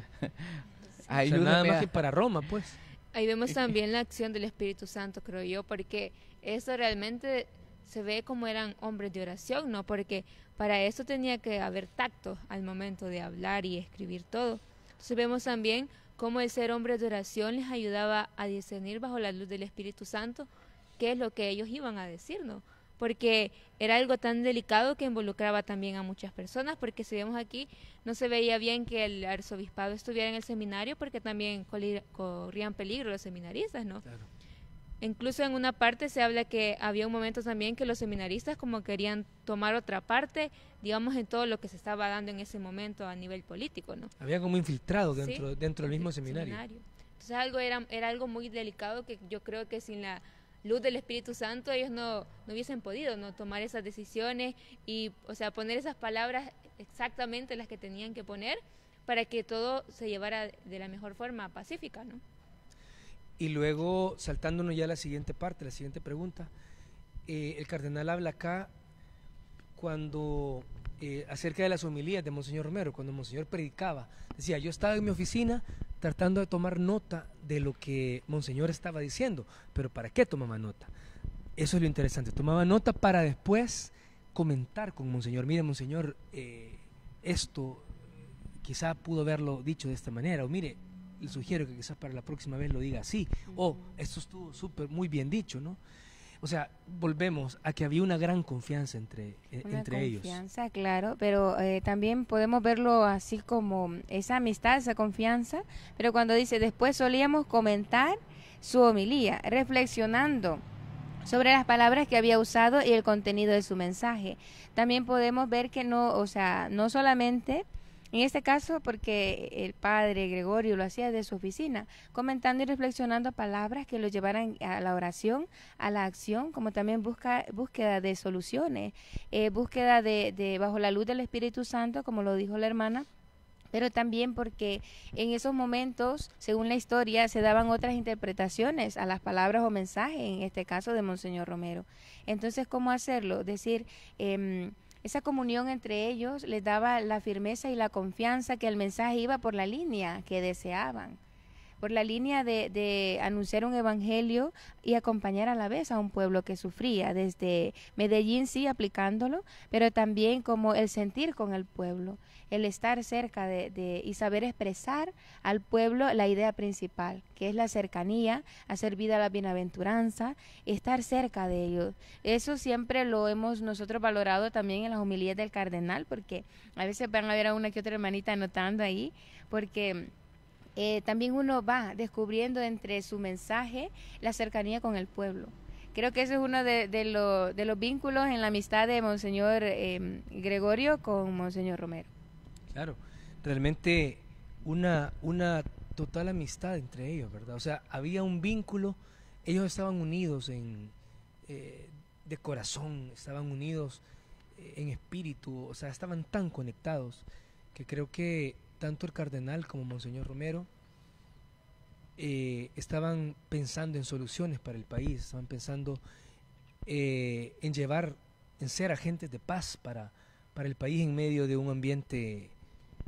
Hay más que para Roma, pues. Ahí vemos también la acción del Espíritu Santo, creo yo, porque eso realmente se ve como eran hombres de oración, ¿no? Porque para eso tenía que haber tacto al momento de hablar y escribir todo. Entonces vemos también cómo el ser hombre de oración les ayudaba a discernir bajo la luz del Espíritu Santo qué es lo que ellos iban a ¿no? porque era algo tan delicado que involucraba también a muchas personas, porque si vemos aquí, no se veía bien que el arzobispado estuviera en el seminario, porque también corrían peligro los seminaristas, ¿no? Incluso en una parte se habla que había un momento también que los seminaristas como querían tomar otra parte, digamos, en todo lo que se estaba dando en ese momento a nivel político, ¿no? Había como infiltrado dentro, dentro del mismo seminario. Entonces algo era, era algo muy delicado que yo creo que sin la luz del Espíritu Santo ellos no, no hubiesen podido no tomar esas decisiones y, o sea, poner esas palabras exactamente las que tenían que poner para que todo se llevara de la mejor forma pacífica, ¿no? Y luego, saltándonos ya a la siguiente parte, la siguiente pregunta, eh, el cardenal habla acá cuando eh, acerca de las homilías de Monseñor Romero, cuando Monseñor predicaba, decía, yo estaba en mi oficina tratando de tomar nota de lo que Monseñor estaba diciendo, pero ¿para qué tomaba nota? Eso es lo interesante, tomaba nota para después comentar con Monseñor, mire Monseñor, eh, esto quizá pudo haberlo dicho de esta manera, o mire, le sugiero que quizás para la próxima vez lo diga así, o oh, esto estuvo súper, muy bien dicho, ¿no? O sea, volvemos a que había una gran confianza entre, eh, entre confianza, ellos. Confianza, claro, pero eh, también podemos verlo así como esa amistad, esa confianza, pero cuando dice, después solíamos comentar su homilía, reflexionando sobre las palabras que había usado y el contenido de su mensaje. También podemos ver que no, o sea, no solamente en este caso, porque el padre Gregorio lo hacía de su oficina, comentando y reflexionando palabras que lo llevaran a la oración, a la acción, como también busca, búsqueda de soluciones, eh, búsqueda de, bajo la luz del Espíritu Santo, como lo dijo la hermana, pero también porque en esos momentos, según la historia, se daban otras interpretaciones a las palabras o mensajes, en este caso de Monseñor Romero. Entonces, ¿cómo hacerlo? Decir, em, esa comunión entre ellos les daba la firmeza y la confianza que el mensaje iba por la línea que deseaban por la línea de, anunciar un evangelio y acompañar a la vez a un pueblo que sufría, desde Medellín sí aplicándolo, pero también como el sentir con el pueblo, el estar cerca de, y saber expresar al pueblo la idea principal, que es la cercanía, hacer vida a la bienaventuranza, estar cerca de ellos. Eso siempre lo hemos nosotros valorado también en las homilías del cardenal, porque a veces van a ver a una que otra hermanita anotando ahí, porque eh, también uno va descubriendo entre su mensaje la cercanía con el pueblo. Creo que ese es uno de, los vínculos en la amistad de Monseñor em, Gregorio con Monseñor Romero. Claro, realmente una, una total amistad entre ellos, ¿verdad? O sea, había un vínculo, ellos estaban unidos en, eh, de corazón, estaban unidos eh, en espíritu, o sea, estaban tan conectados que creo que tanto el cardenal como Monseñor Romero eh, estaban pensando en soluciones para el país, estaban pensando eh, en llevar, en ser agentes de paz para, para el país en medio de un ambiente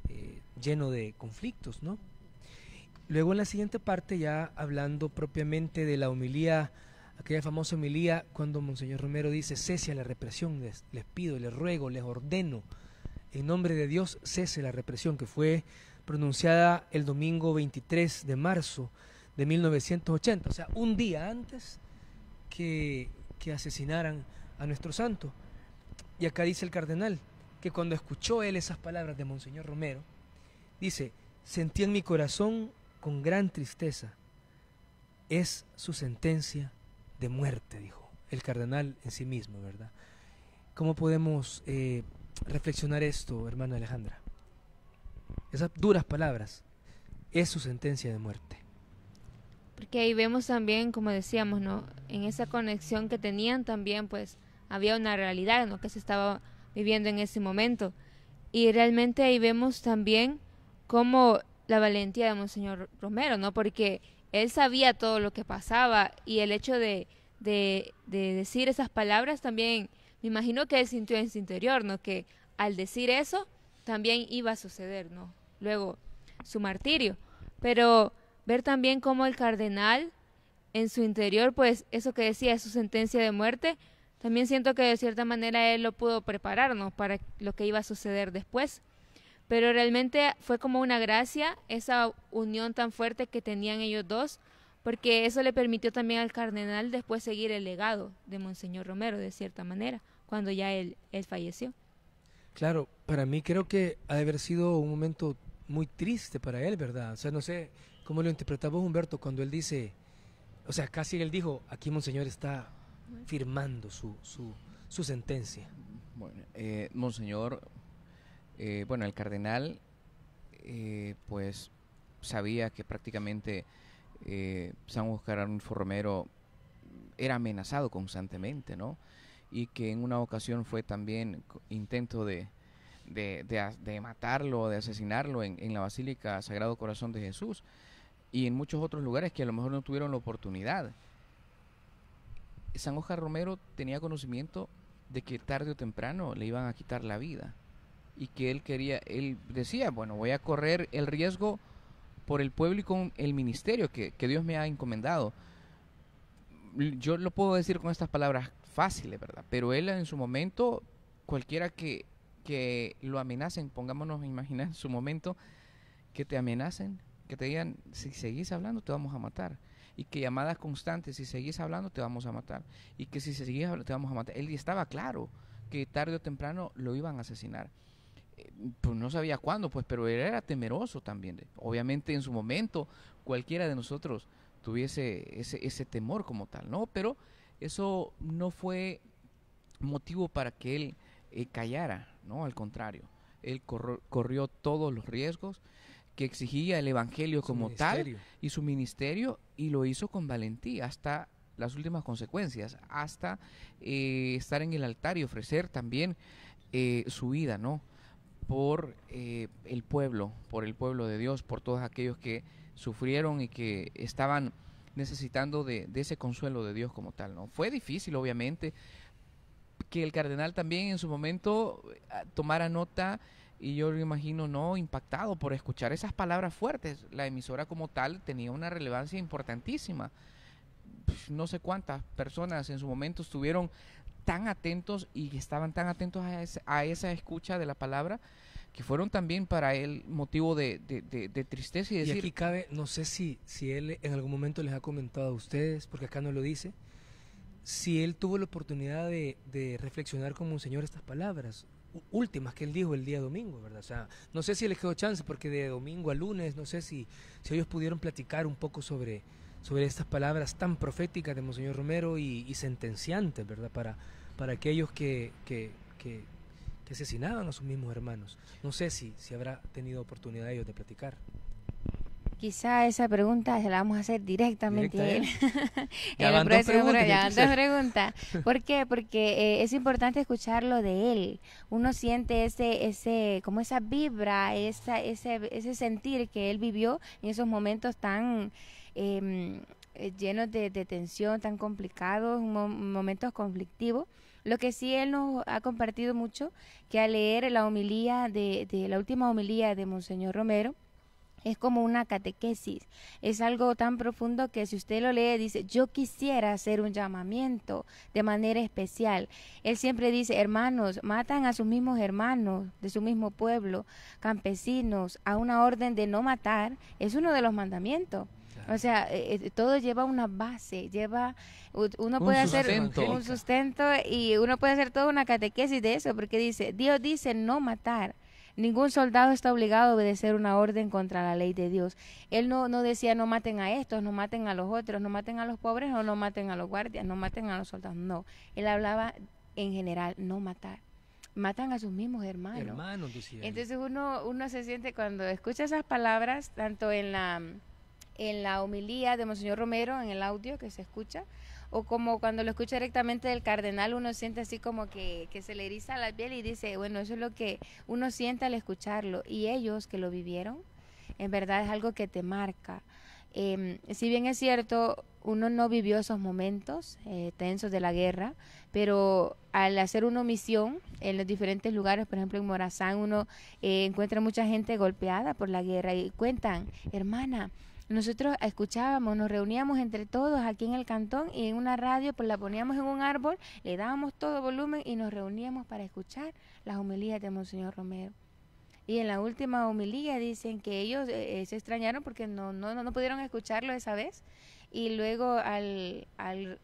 eh, lleno de conflictos, ¿no? Luego en la siguiente parte, ya hablando propiamente de la homilía, aquella famosa homilía cuando Monseñor Romero dice, cese a la represión, les pido, les ruego, les ordeno en nombre de Dios cese la represión que fue pronunciada el domingo 23 de marzo de 1980, o sea, un día antes que, que asesinaran a nuestro santo. Y acá dice el cardenal que cuando escuchó él esas palabras de Monseñor Romero, dice, sentí en mi corazón con gran tristeza, es su sentencia de muerte, dijo el cardenal en sí mismo, ¿verdad? ¿Cómo podemos eh, reflexionar esto, hermano Alejandra. Esas duras palabras es su sentencia de muerte. Porque ahí vemos también, como decíamos, ¿no? En esa conexión que tenían también, pues, había una realidad, ¿no? Que se estaba viviendo en ese momento. Y realmente ahí vemos también cómo la valentía de Monseñor Romero, ¿no? Porque él sabía todo lo que pasaba y el hecho de decir esas palabras también me imagino que él sintió en su interior, ¿no? Que al decir eso también iba a suceder, ¿no? Luego su martirio. Pero ver también cómo el cardenal en su interior, pues eso que decía, su sentencia de muerte, también siento que de cierta manera él lo pudo prepararnos para lo que iba a suceder después. Pero realmente fue como una gracia esa unión tan fuerte que tenían ellos dos porque eso le permitió también al cardenal después seguir el legado de Monseñor Romero, de cierta manera, cuando ya él, él falleció. Claro, para mí creo que ha de haber sido un momento muy triste para él, ¿verdad? O sea, no sé cómo lo interpretamos Humberto cuando él dice, o sea, casi él dijo, aquí Monseñor está firmando su, su, su sentencia. Bueno, eh, Monseñor, eh, bueno, el cardenal, eh, pues sabía que prácticamente eh, San Oscar Arnulfo Romero era amenazado constantemente, ¿no? Y que en una ocasión fue también intento de, de, de, matarlo, de asesinarlo en, en, la Basílica Sagrado Corazón de Jesús y en muchos otros lugares que a lo mejor no tuvieron la oportunidad. San Oscar Romero tenía conocimiento de que tarde o temprano le iban a quitar la vida y que él quería, él decía, bueno, voy a correr el riesgo por el pueblo y con el ministerio que, Dios me ha encomendado. Yo lo puedo decir con estas palabras fáciles, ¿verdad? Pero él en su momento, cualquiera que, que lo amenacen, pongámonos, imaginar, en su momento, que te amenacen, que te digan, si seguís hablando te vamos a matar. Y que llamadas constantes, si seguís hablando te vamos a matar. Y que si seguís hablando te vamos a matar. Él estaba claro que tarde o temprano lo iban a asesinar pues no sabía cuándo, pues, pero él era temeroso también. Obviamente en su momento cualquiera de nosotros tuviese ese, ese temor como tal, ¿no? Pero eso no fue motivo para que él eh, callara, ¿no? Al contrario, él corrió todos los riesgos que exigía el Evangelio como tal y su ministerio y lo hizo con valentía hasta las últimas consecuencias, hasta eh, estar en el altar y ofrecer también eh, su vida, ¿no? por eh, el pueblo, por el pueblo de Dios, por todos aquellos que sufrieron y que estaban necesitando de, ese consuelo de Dios como tal, ¿no? Fue difícil, obviamente, que el cardenal también en su momento eh, tomara nota y yo lo imagino, ¿no? Impactado por escuchar esas palabras fuertes. La emisora como tal tenía una relevancia importantísima. No sé cuántas personas en su momento estuvieron tan atentos y estaban tan atentos a, esa, escucha de la palabra que fueron también para él motivo de, de, de tristeza y decir... Y aquí cabe, no sé si, si él en algún momento les ha comentado a ustedes, porque acá no lo dice, si él tuvo la oportunidad de, reflexionar con un señor estas palabras últimas que él dijo el día domingo, ¿verdad? O sea, no sé si les quedó chance, porque de domingo a lunes, no sé si, si ellos pudieron platicar un poco sobre, sobre estas palabras tan proféticas de Monseñor Romero y, y sentenciantes, ¿verdad? Para, para aquellos que, asesinaban a sus mismos hermanos. No sé si, si habrá tenido oportunidad ellos de platicar. Quizá esa pregunta se la vamos a hacer directamente a él. ¿eh? ya preguntas. Pregunta. ¿Por qué? Porque eh, es importante escucharlo de él. Uno siente ese, ese, como esa vibra, esa, ese, ese sentir que él vivió en esos momentos tan eh, eh, llenos de, tensión, tan complicados, momentos conflictivos. Lo que sí él nos ha compartido mucho, que al leer la homilía de, la última homilía de Monseñor Romero, es como una catequesis, es algo tan profundo que si usted lo lee dice, yo quisiera hacer un llamamiento de manera especial. Él siempre dice, hermanos, matan a sus mismos hermanos de su mismo pueblo, campesinos, a una orden de no matar, es uno de los mandamientos. O sea, eh, eh, todo lleva una base, lleva, uno puede hacer un sustento y uno puede hacer toda una catequesis de eso, porque dice, Dios dice no matar. Ningún soldado está obligado a obedecer una orden contra la ley de Dios. Él no, decía no maten a estos, no maten a los otros, no maten a los pobres o no maten a los guardias, no maten a los soldados. No, él hablaba en general, no matar matan a sus mismos hermanos. hermanos Entonces uno, uno se siente cuando escucha esas palabras, tanto en la en la homilía de Monseñor Romero, en el audio que se escucha, o como cuando lo escucha directamente del cardenal, uno siente así como que, que se le eriza la piel y dice, bueno, eso es lo que uno siente al escucharlo. Y ellos que lo vivieron, en verdad es algo que te marca. Em, si bien es cierto, uno no vivió esos momentos eh, tensos de la guerra, pero al hacer una misión en los diferentes lugares, por ejemplo en Morazán, uno eh, encuentra mucha gente golpeada por la guerra y cuentan, hermana, nosotros escuchábamos, nos reuníamos entre todos aquí en el cantón y en una radio, pues la poníamos en un árbol, le dábamos todo volumen y nos reuníamos para escuchar las homilías de Monseñor Romero. Y en la última homilía dicen que ellos eh, eh, se extrañaron porque no, no, no pudieron escucharlo esa vez. Y luego al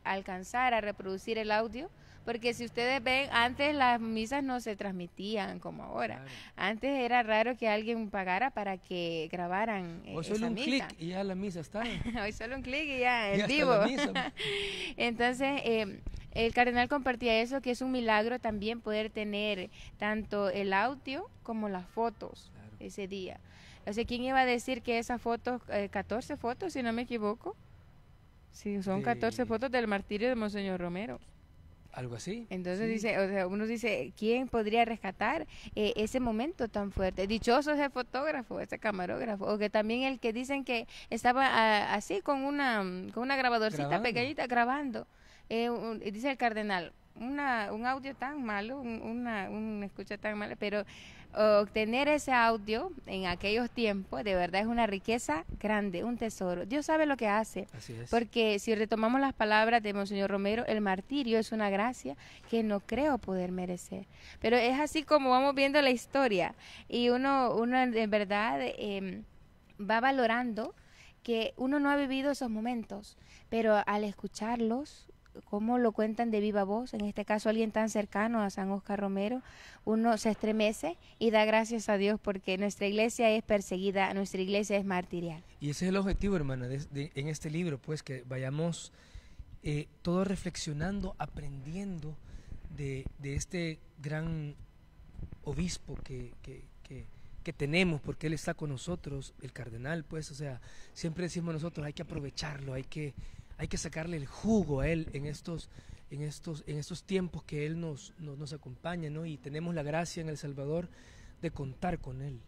alcanzar a reproducir el audio, porque si ustedes ven, antes las misas no se transmitían como ahora. Antes era raro que alguien pagara para que grabaran. Hoy solo un clic y ya la misa está. Hoy solo un clic y ya, en vivo. Entonces, em, el cardenal compartía eso, que es un milagro también poder tener tanto el audio como las fotos ese día. O sea, ¿quién iba a decir que esas fotos, 14 eh, fotos, si no me equivoco? Sí, son 14 fotos del martirio de Monseñor Romero. Algo así. Entonces dice, o sea, uno dice, ¿quién podría rescatar eh, ese momento tan fuerte? Dichoso ese fotógrafo, ese camarógrafo, o que también el que dicen que estaba ah, así con una, con una grabadorcita pequeñita grabando. Eh, dice el cardenal, un audio tan malo, una, escucha tan mala, pero obtener oh, ese audio en aquellos tiempos de verdad es una riqueza grande, un tesoro. Dios sabe lo que hace. Porque si retomamos las palabras de Monseñor Romero, el martirio es una gracia que no creo poder merecer. Pero es así como vamos viendo la historia y uno, uno en verdad em, va valorando que uno no ha vivido esos momentos, pero al escucharlos cómo lo cuentan de viva voz, en este caso alguien tan cercano a San Oscar Romero, uno se estremece y da gracias a Dios porque nuestra iglesia es perseguida, nuestra iglesia es martirial. Y ese es el objetivo, hermana, en este libro, pues que vayamos todo eh, todos reflexionando, aprendiendo de, este gran obispo que, que, que tenemos, porque él está con nosotros, el cardenal, pues, o sea, siempre decimos nosotros, hay que aprovecharlo, hay que hay que sacarle el jugo a Él en estos, en estos, en estos tiempos que Él nos, nos, acompaña, ¿no? Y tenemos la gracia en El Salvador de contar con Él.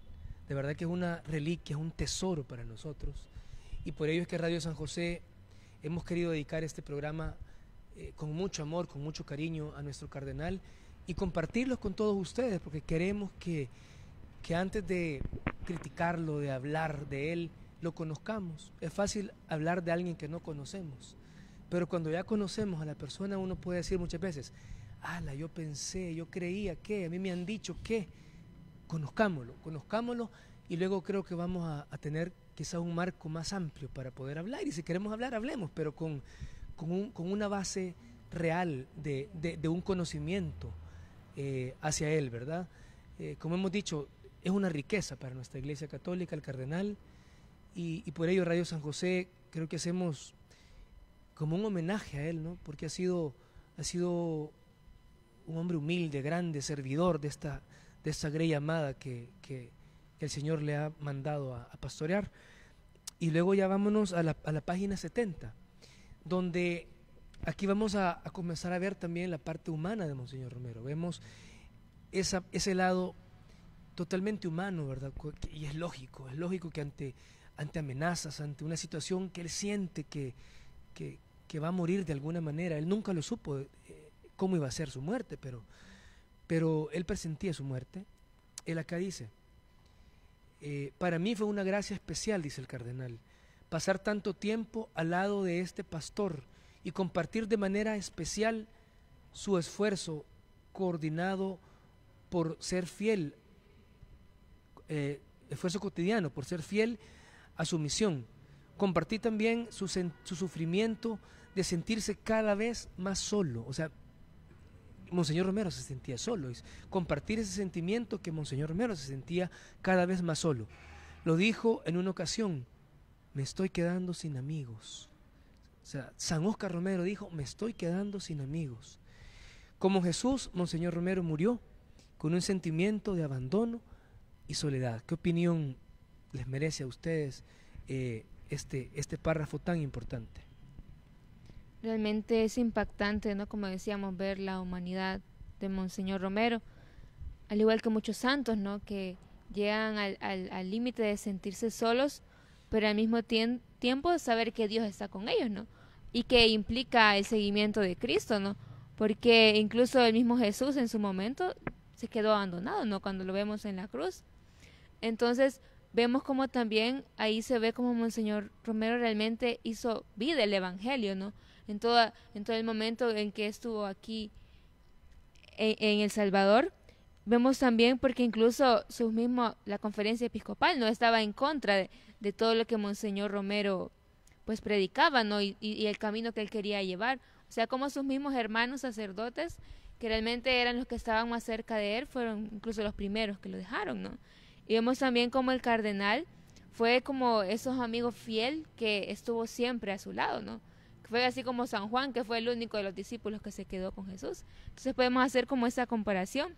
De verdad que es una reliquia, es un tesoro para nosotros. Y por ello es que Radio San José hemos querido dedicar este programa eh, con mucho amor, con mucho cariño a nuestro cardenal y compartirlos con todos ustedes, porque queremos que, que antes de criticarlo, de hablar de él, lo conozcamos. Es fácil hablar de alguien que no conocemos, pero cuando ya conocemos a la persona uno puede decir muchas veces, ala, yo pensé, yo creía que, a mí me han dicho que, conozcámoslo, conozcámoslo y luego creo que vamos a, tener quizá un marco más amplio para poder hablar y si queremos hablar, hablemos, pero con, con, con una base real de, de, un conocimiento eh, hacia él, ¿verdad? Eh, como hemos dicho, es una riqueza para nuestra Iglesia Católica, el cardenal, y, por ello Radio San José creo que hacemos como un homenaje a él, ¿no? Porque ha sido, ha sido un hombre humilde, grande, servidor de esta, de esta grey amada que, el Señor le ha mandado a, pastorear. Y luego ya vámonos a la, a la, página 70, donde aquí vamos a, comenzar a ver también la parte humana de Monseñor Romero. Vemos esa, ese lado totalmente humano, ¿verdad? Y es lógico, es lógico que ante, ante amenazas, ante una situación que él siente que, que, va a morir de alguna manera. Él nunca lo supo eh, cómo iba a ser su muerte, pero, pero él presentía su muerte. Él acá dice, eh, para mí fue una gracia especial, dice el cardenal, pasar tanto tiempo al lado de este pastor y compartir de manera especial su esfuerzo coordinado por ser fiel, eh, esfuerzo cotidiano, por ser fiel a su misión. Compartí también su, sufrimiento de sentirse cada vez más solo. O sea, Monseñor Romero se sentía solo. compartir ese sentimiento que Monseñor Romero se sentía cada vez más solo. Lo dijo en una ocasión, me estoy quedando sin amigos. O sea, San Oscar Romero dijo, me estoy quedando sin amigos. Como Jesús, Monseñor Romero murió con un sentimiento de abandono y soledad. ¿Qué opinión les merece a ustedes eh, este, este párrafo tan importante? Realmente es impactante, ¿no? Como decíamos, ver la humanidad de Monseñor Romero, al igual que muchos santos, ¿no? Que llegan al límite de sentirse solos, pero al mismo tiempo tiempo saber que Dios está con ellos, ¿no? Y que implica el seguimiento de Cristo, ¿no? Porque incluso el mismo Jesús en su momento se quedó abandonado, ¿no? Cuando lo vemos en la cruz. Entonces, vemos como también ahí se ve como Monseñor Romero realmente hizo vida el Evangelio, ¿no? En, toda, en todo el momento en que estuvo aquí en, El Salvador, vemos también porque incluso sus mismos, la conferencia episcopal no estaba en contra de, todo lo que Monseñor Romero pues predicaba, ¿no? Y, y el camino que él quería llevar. O sea, como sus mismos hermanos sacerdotes, que realmente eran los que estaban más cerca de él, fueron incluso los primeros que lo dejaron, ¿no? Y vemos también como el cardenal fue como esos amigos fiel que estuvo siempre a su lado, ¿no? Fue así como San Juan, que fue el único de los discípulos que se quedó con Jesús. Entonces podemos hacer como esa comparación,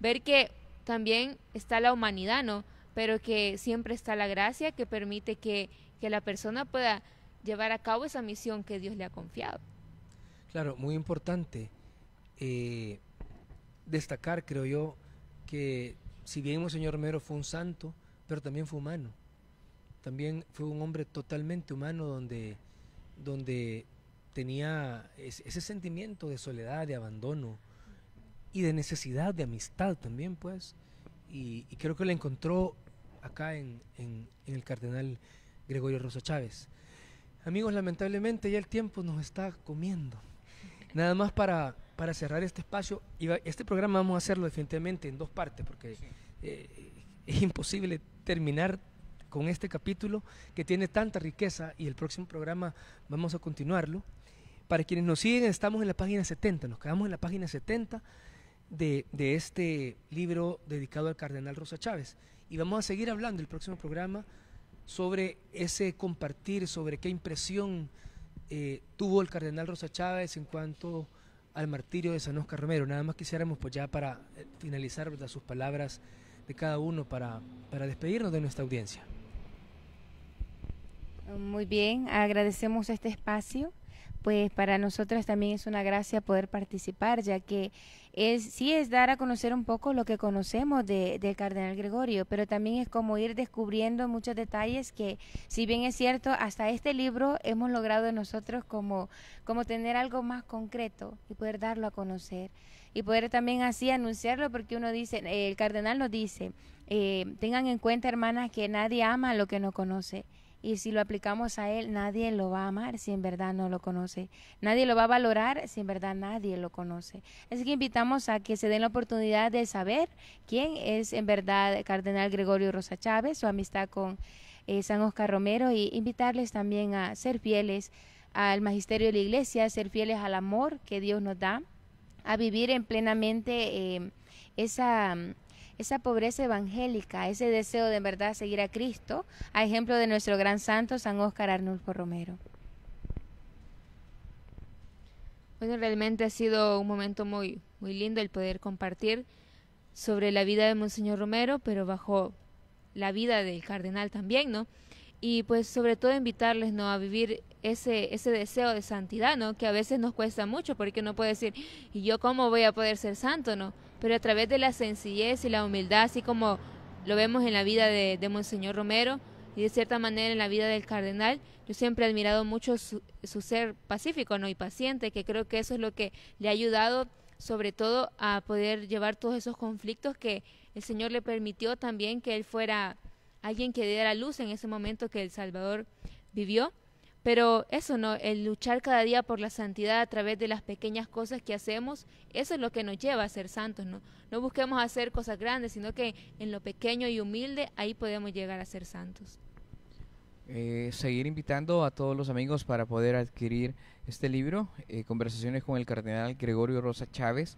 ver que también está la humanidad, ¿no? Pero que siempre está la gracia que permite que, la persona pueda llevar a cabo esa misión que Dios le ha confiado. Claro, muy importante eh, destacar, creo yo, que si bien Monseñor Romero fue un santo, pero también fue humano. También fue un hombre totalmente humano donde, donde tenía ese sentimiento de soledad, de abandono y de necesidad de amistad también, pues. Y, creo que lo encontró acá en, en, el cardenal Gregorio Rosa Chávez. Amigos, lamentablemente ya el tiempo nos está comiendo. Nada más para, para cerrar este espacio, este programa vamos a hacerlo definitivamente en dos partes, porque eh, es imposible terminar con este capítulo que tiene tanta riqueza y el próximo programa vamos a continuarlo. Para quienes nos siguen, estamos en la página 70, nos quedamos en la página 70 de, este libro dedicado al cardenal Rosa Chávez. Y vamos a seguir hablando el próximo programa sobre ese compartir, sobre qué impresión eh, tuvo el cardenal Rosa Chávez en cuanto al martirio de San Oscar Romero. Nada más quisiéramos, pues ya para eh, finalizar sus palabras de cada uno para, para despedirnos de nuestra audiencia. Muy bien, agradecemos este espacio pues para nosotras también es una gracia poder participar, ya que es sí es dar a conocer un poco lo que conocemos de, del cardenal Gregorio, pero también es como ir descubriendo muchos detalles que, si bien es cierto, hasta este libro hemos logrado nosotros como, tener algo más concreto y poder darlo a conocer y poder también así anunciarlo porque uno dice, el cardenal nos dice, eh, tengan en cuenta hermanas que nadie ama lo que no conoce y si lo aplicamos a Él, nadie lo va a amar si en verdad no lo conoce. Nadie lo va a valorar si en verdad nadie lo conoce. Así que invitamos a que se den la oportunidad de saber quién es en verdad Cardenal Gregorio Rosa Chávez, su amistad con eh, San Oscar Romero, y invitarles también a ser fieles al magisterio de la iglesia, ser fieles al amor que Dios nos da, a vivir en plenamente eh, esa esa pobreza evangélica, ese deseo de en verdad seguir a Cristo, a ejemplo de nuestro gran santo San Óscar Arnulfo Romero. Bueno, realmente ha sido un momento muy, muy lindo el poder compartir sobre la vida de Monseñor Romero, pero bajo la vida del cardenal también, ¿no? Y pues sobre todo invitarles, ¿no? A vivir ese, ese deseo de santidad, ¿no? Que a veces nos cuesta mucho porque uno puede decir, ¿y yo cómo voy a poder ser santo, ¿no? pero a través de la sencillez y la humildad, así como lo vemos en la vida de, Monseñor Romero y de cierta manera en la vida del cardenal, yo siempre he admirado mucho su, ser pacífico ¿no? y paciente, que creo que eso es lo que le ha ayudado sobre todo a poder llevar todos esos conflictos que el Señor le permitió también que él fuera alguien que diera luz en ese momento que el Salvador vivió. Pero eso no, el luchar cada día por la santidad a través de las pequeñas cosas que hacemos, eso es lo que nos lleva a ser santos, ¿no? No busquemos hacer cosas grandes, sino que en lo pequeño y humilde ahí podemos llegar a ser santos. Eh, seguir invitando a todos los amigos para poder adquirir este libro, eh, Conversaciones con el Cardenal Gregorio Rosa Chávez,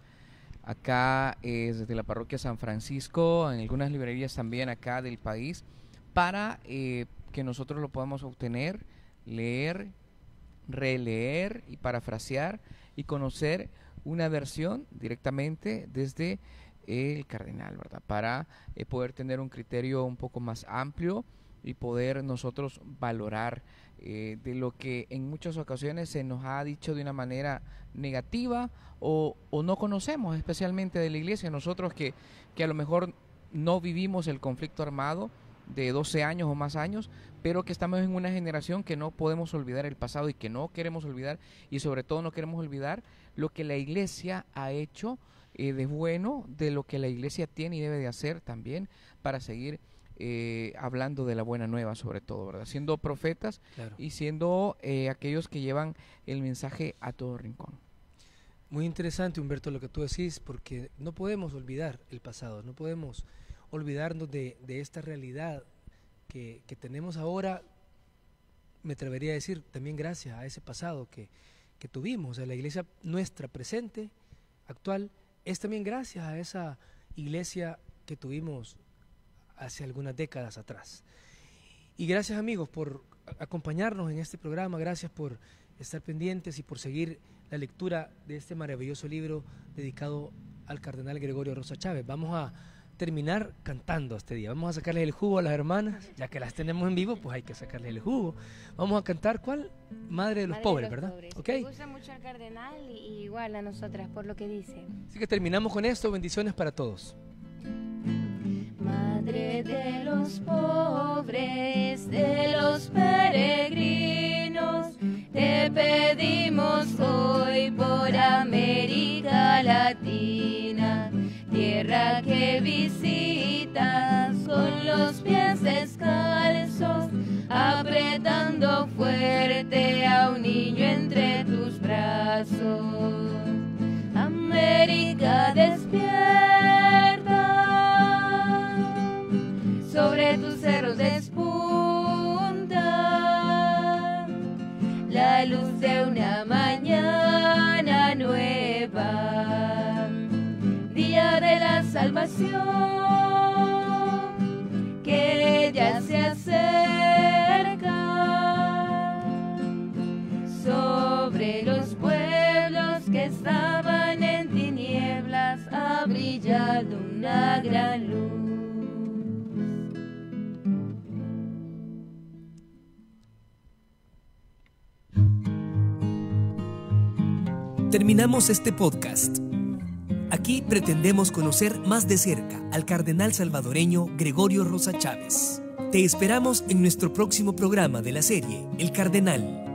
acá eh, desde la parroquia San Francisco, en algunas librerías también acá del país, para que nosotros lo podamos obtener leer, releer y parafrasear y conocer una versión directamente desde el cardenal, ¿verdad? Para eh, poder tener un criterio un poco más amplio y poder nosotros valorar eh, de lo que en muchas ocasiones se nos ha dicho de una manera negativa o, o no conocemos, especialmente de la iglesia, nosotros que, que a lo mejor no vivimos el conflicto armado, de 12 años o más años, pero que estamos en una generación que no podemos olvidar el pasado y que no queremos olvidar y sobre todo no queremos olvidar lo que la iglesia ha hecho eh, de bueno, de lo que la iglesia tiene y debe de hacer también para seguir eh, hablando de la buena nueva sobre todo, ¿verdad? Siendo profetas y siendo eh, aquellos que llevan el mensaje a todo rincón. Muy interesante, Humberto, lo que tú decís, porque no podemos olvidar el pasado, no podemos olvidarnos de, esta realidad que, tenemos ahora, me atrevería a decir también gracias a ese pasado que, tuvimos. O la iglesia nuestra presente, actual, es también gracias a esa iglesia que tuvimos hace algunas décadas atrás. Y gracias amigos por acompañarnos en este programa, gracias por estar pendientes y por seguir la lectura de este maravilloso libro dedicado al cardenal Gregorio Rosa Chávez. Vamos a terminar cantando este día. Vamos a sacarle el jugo a las hermanas, ya que las tenemos en vivo, pues hay que sacarle el jugo. Vamos a cantar cuál? Madre de los pobres, ¿verdad? Pobres. Okay. Me gusta mucho el cardenal y igual a nosotras por lo que dice. Así que terminamos con esto, bendiciones para todos. Madre de los pobres, de los peregrinos, te pedimos hoy por América Latina tierra que visitas con los pies descalzos, apretando fuerte a un niño entre tus brazos. América despierta, sobre tus cerros despunta la luz de una mañana. salvación que ya se acerca sobre los pueblos que estaban en tinieblas ha brillado una gran luz. Terminamos este podcast Aquí pretendemos conocer más de cerca al cardenal salvadoreño Gregorio Rosa Chávez. Te esperamos en nuestro próximo programa de la serie El Cardenal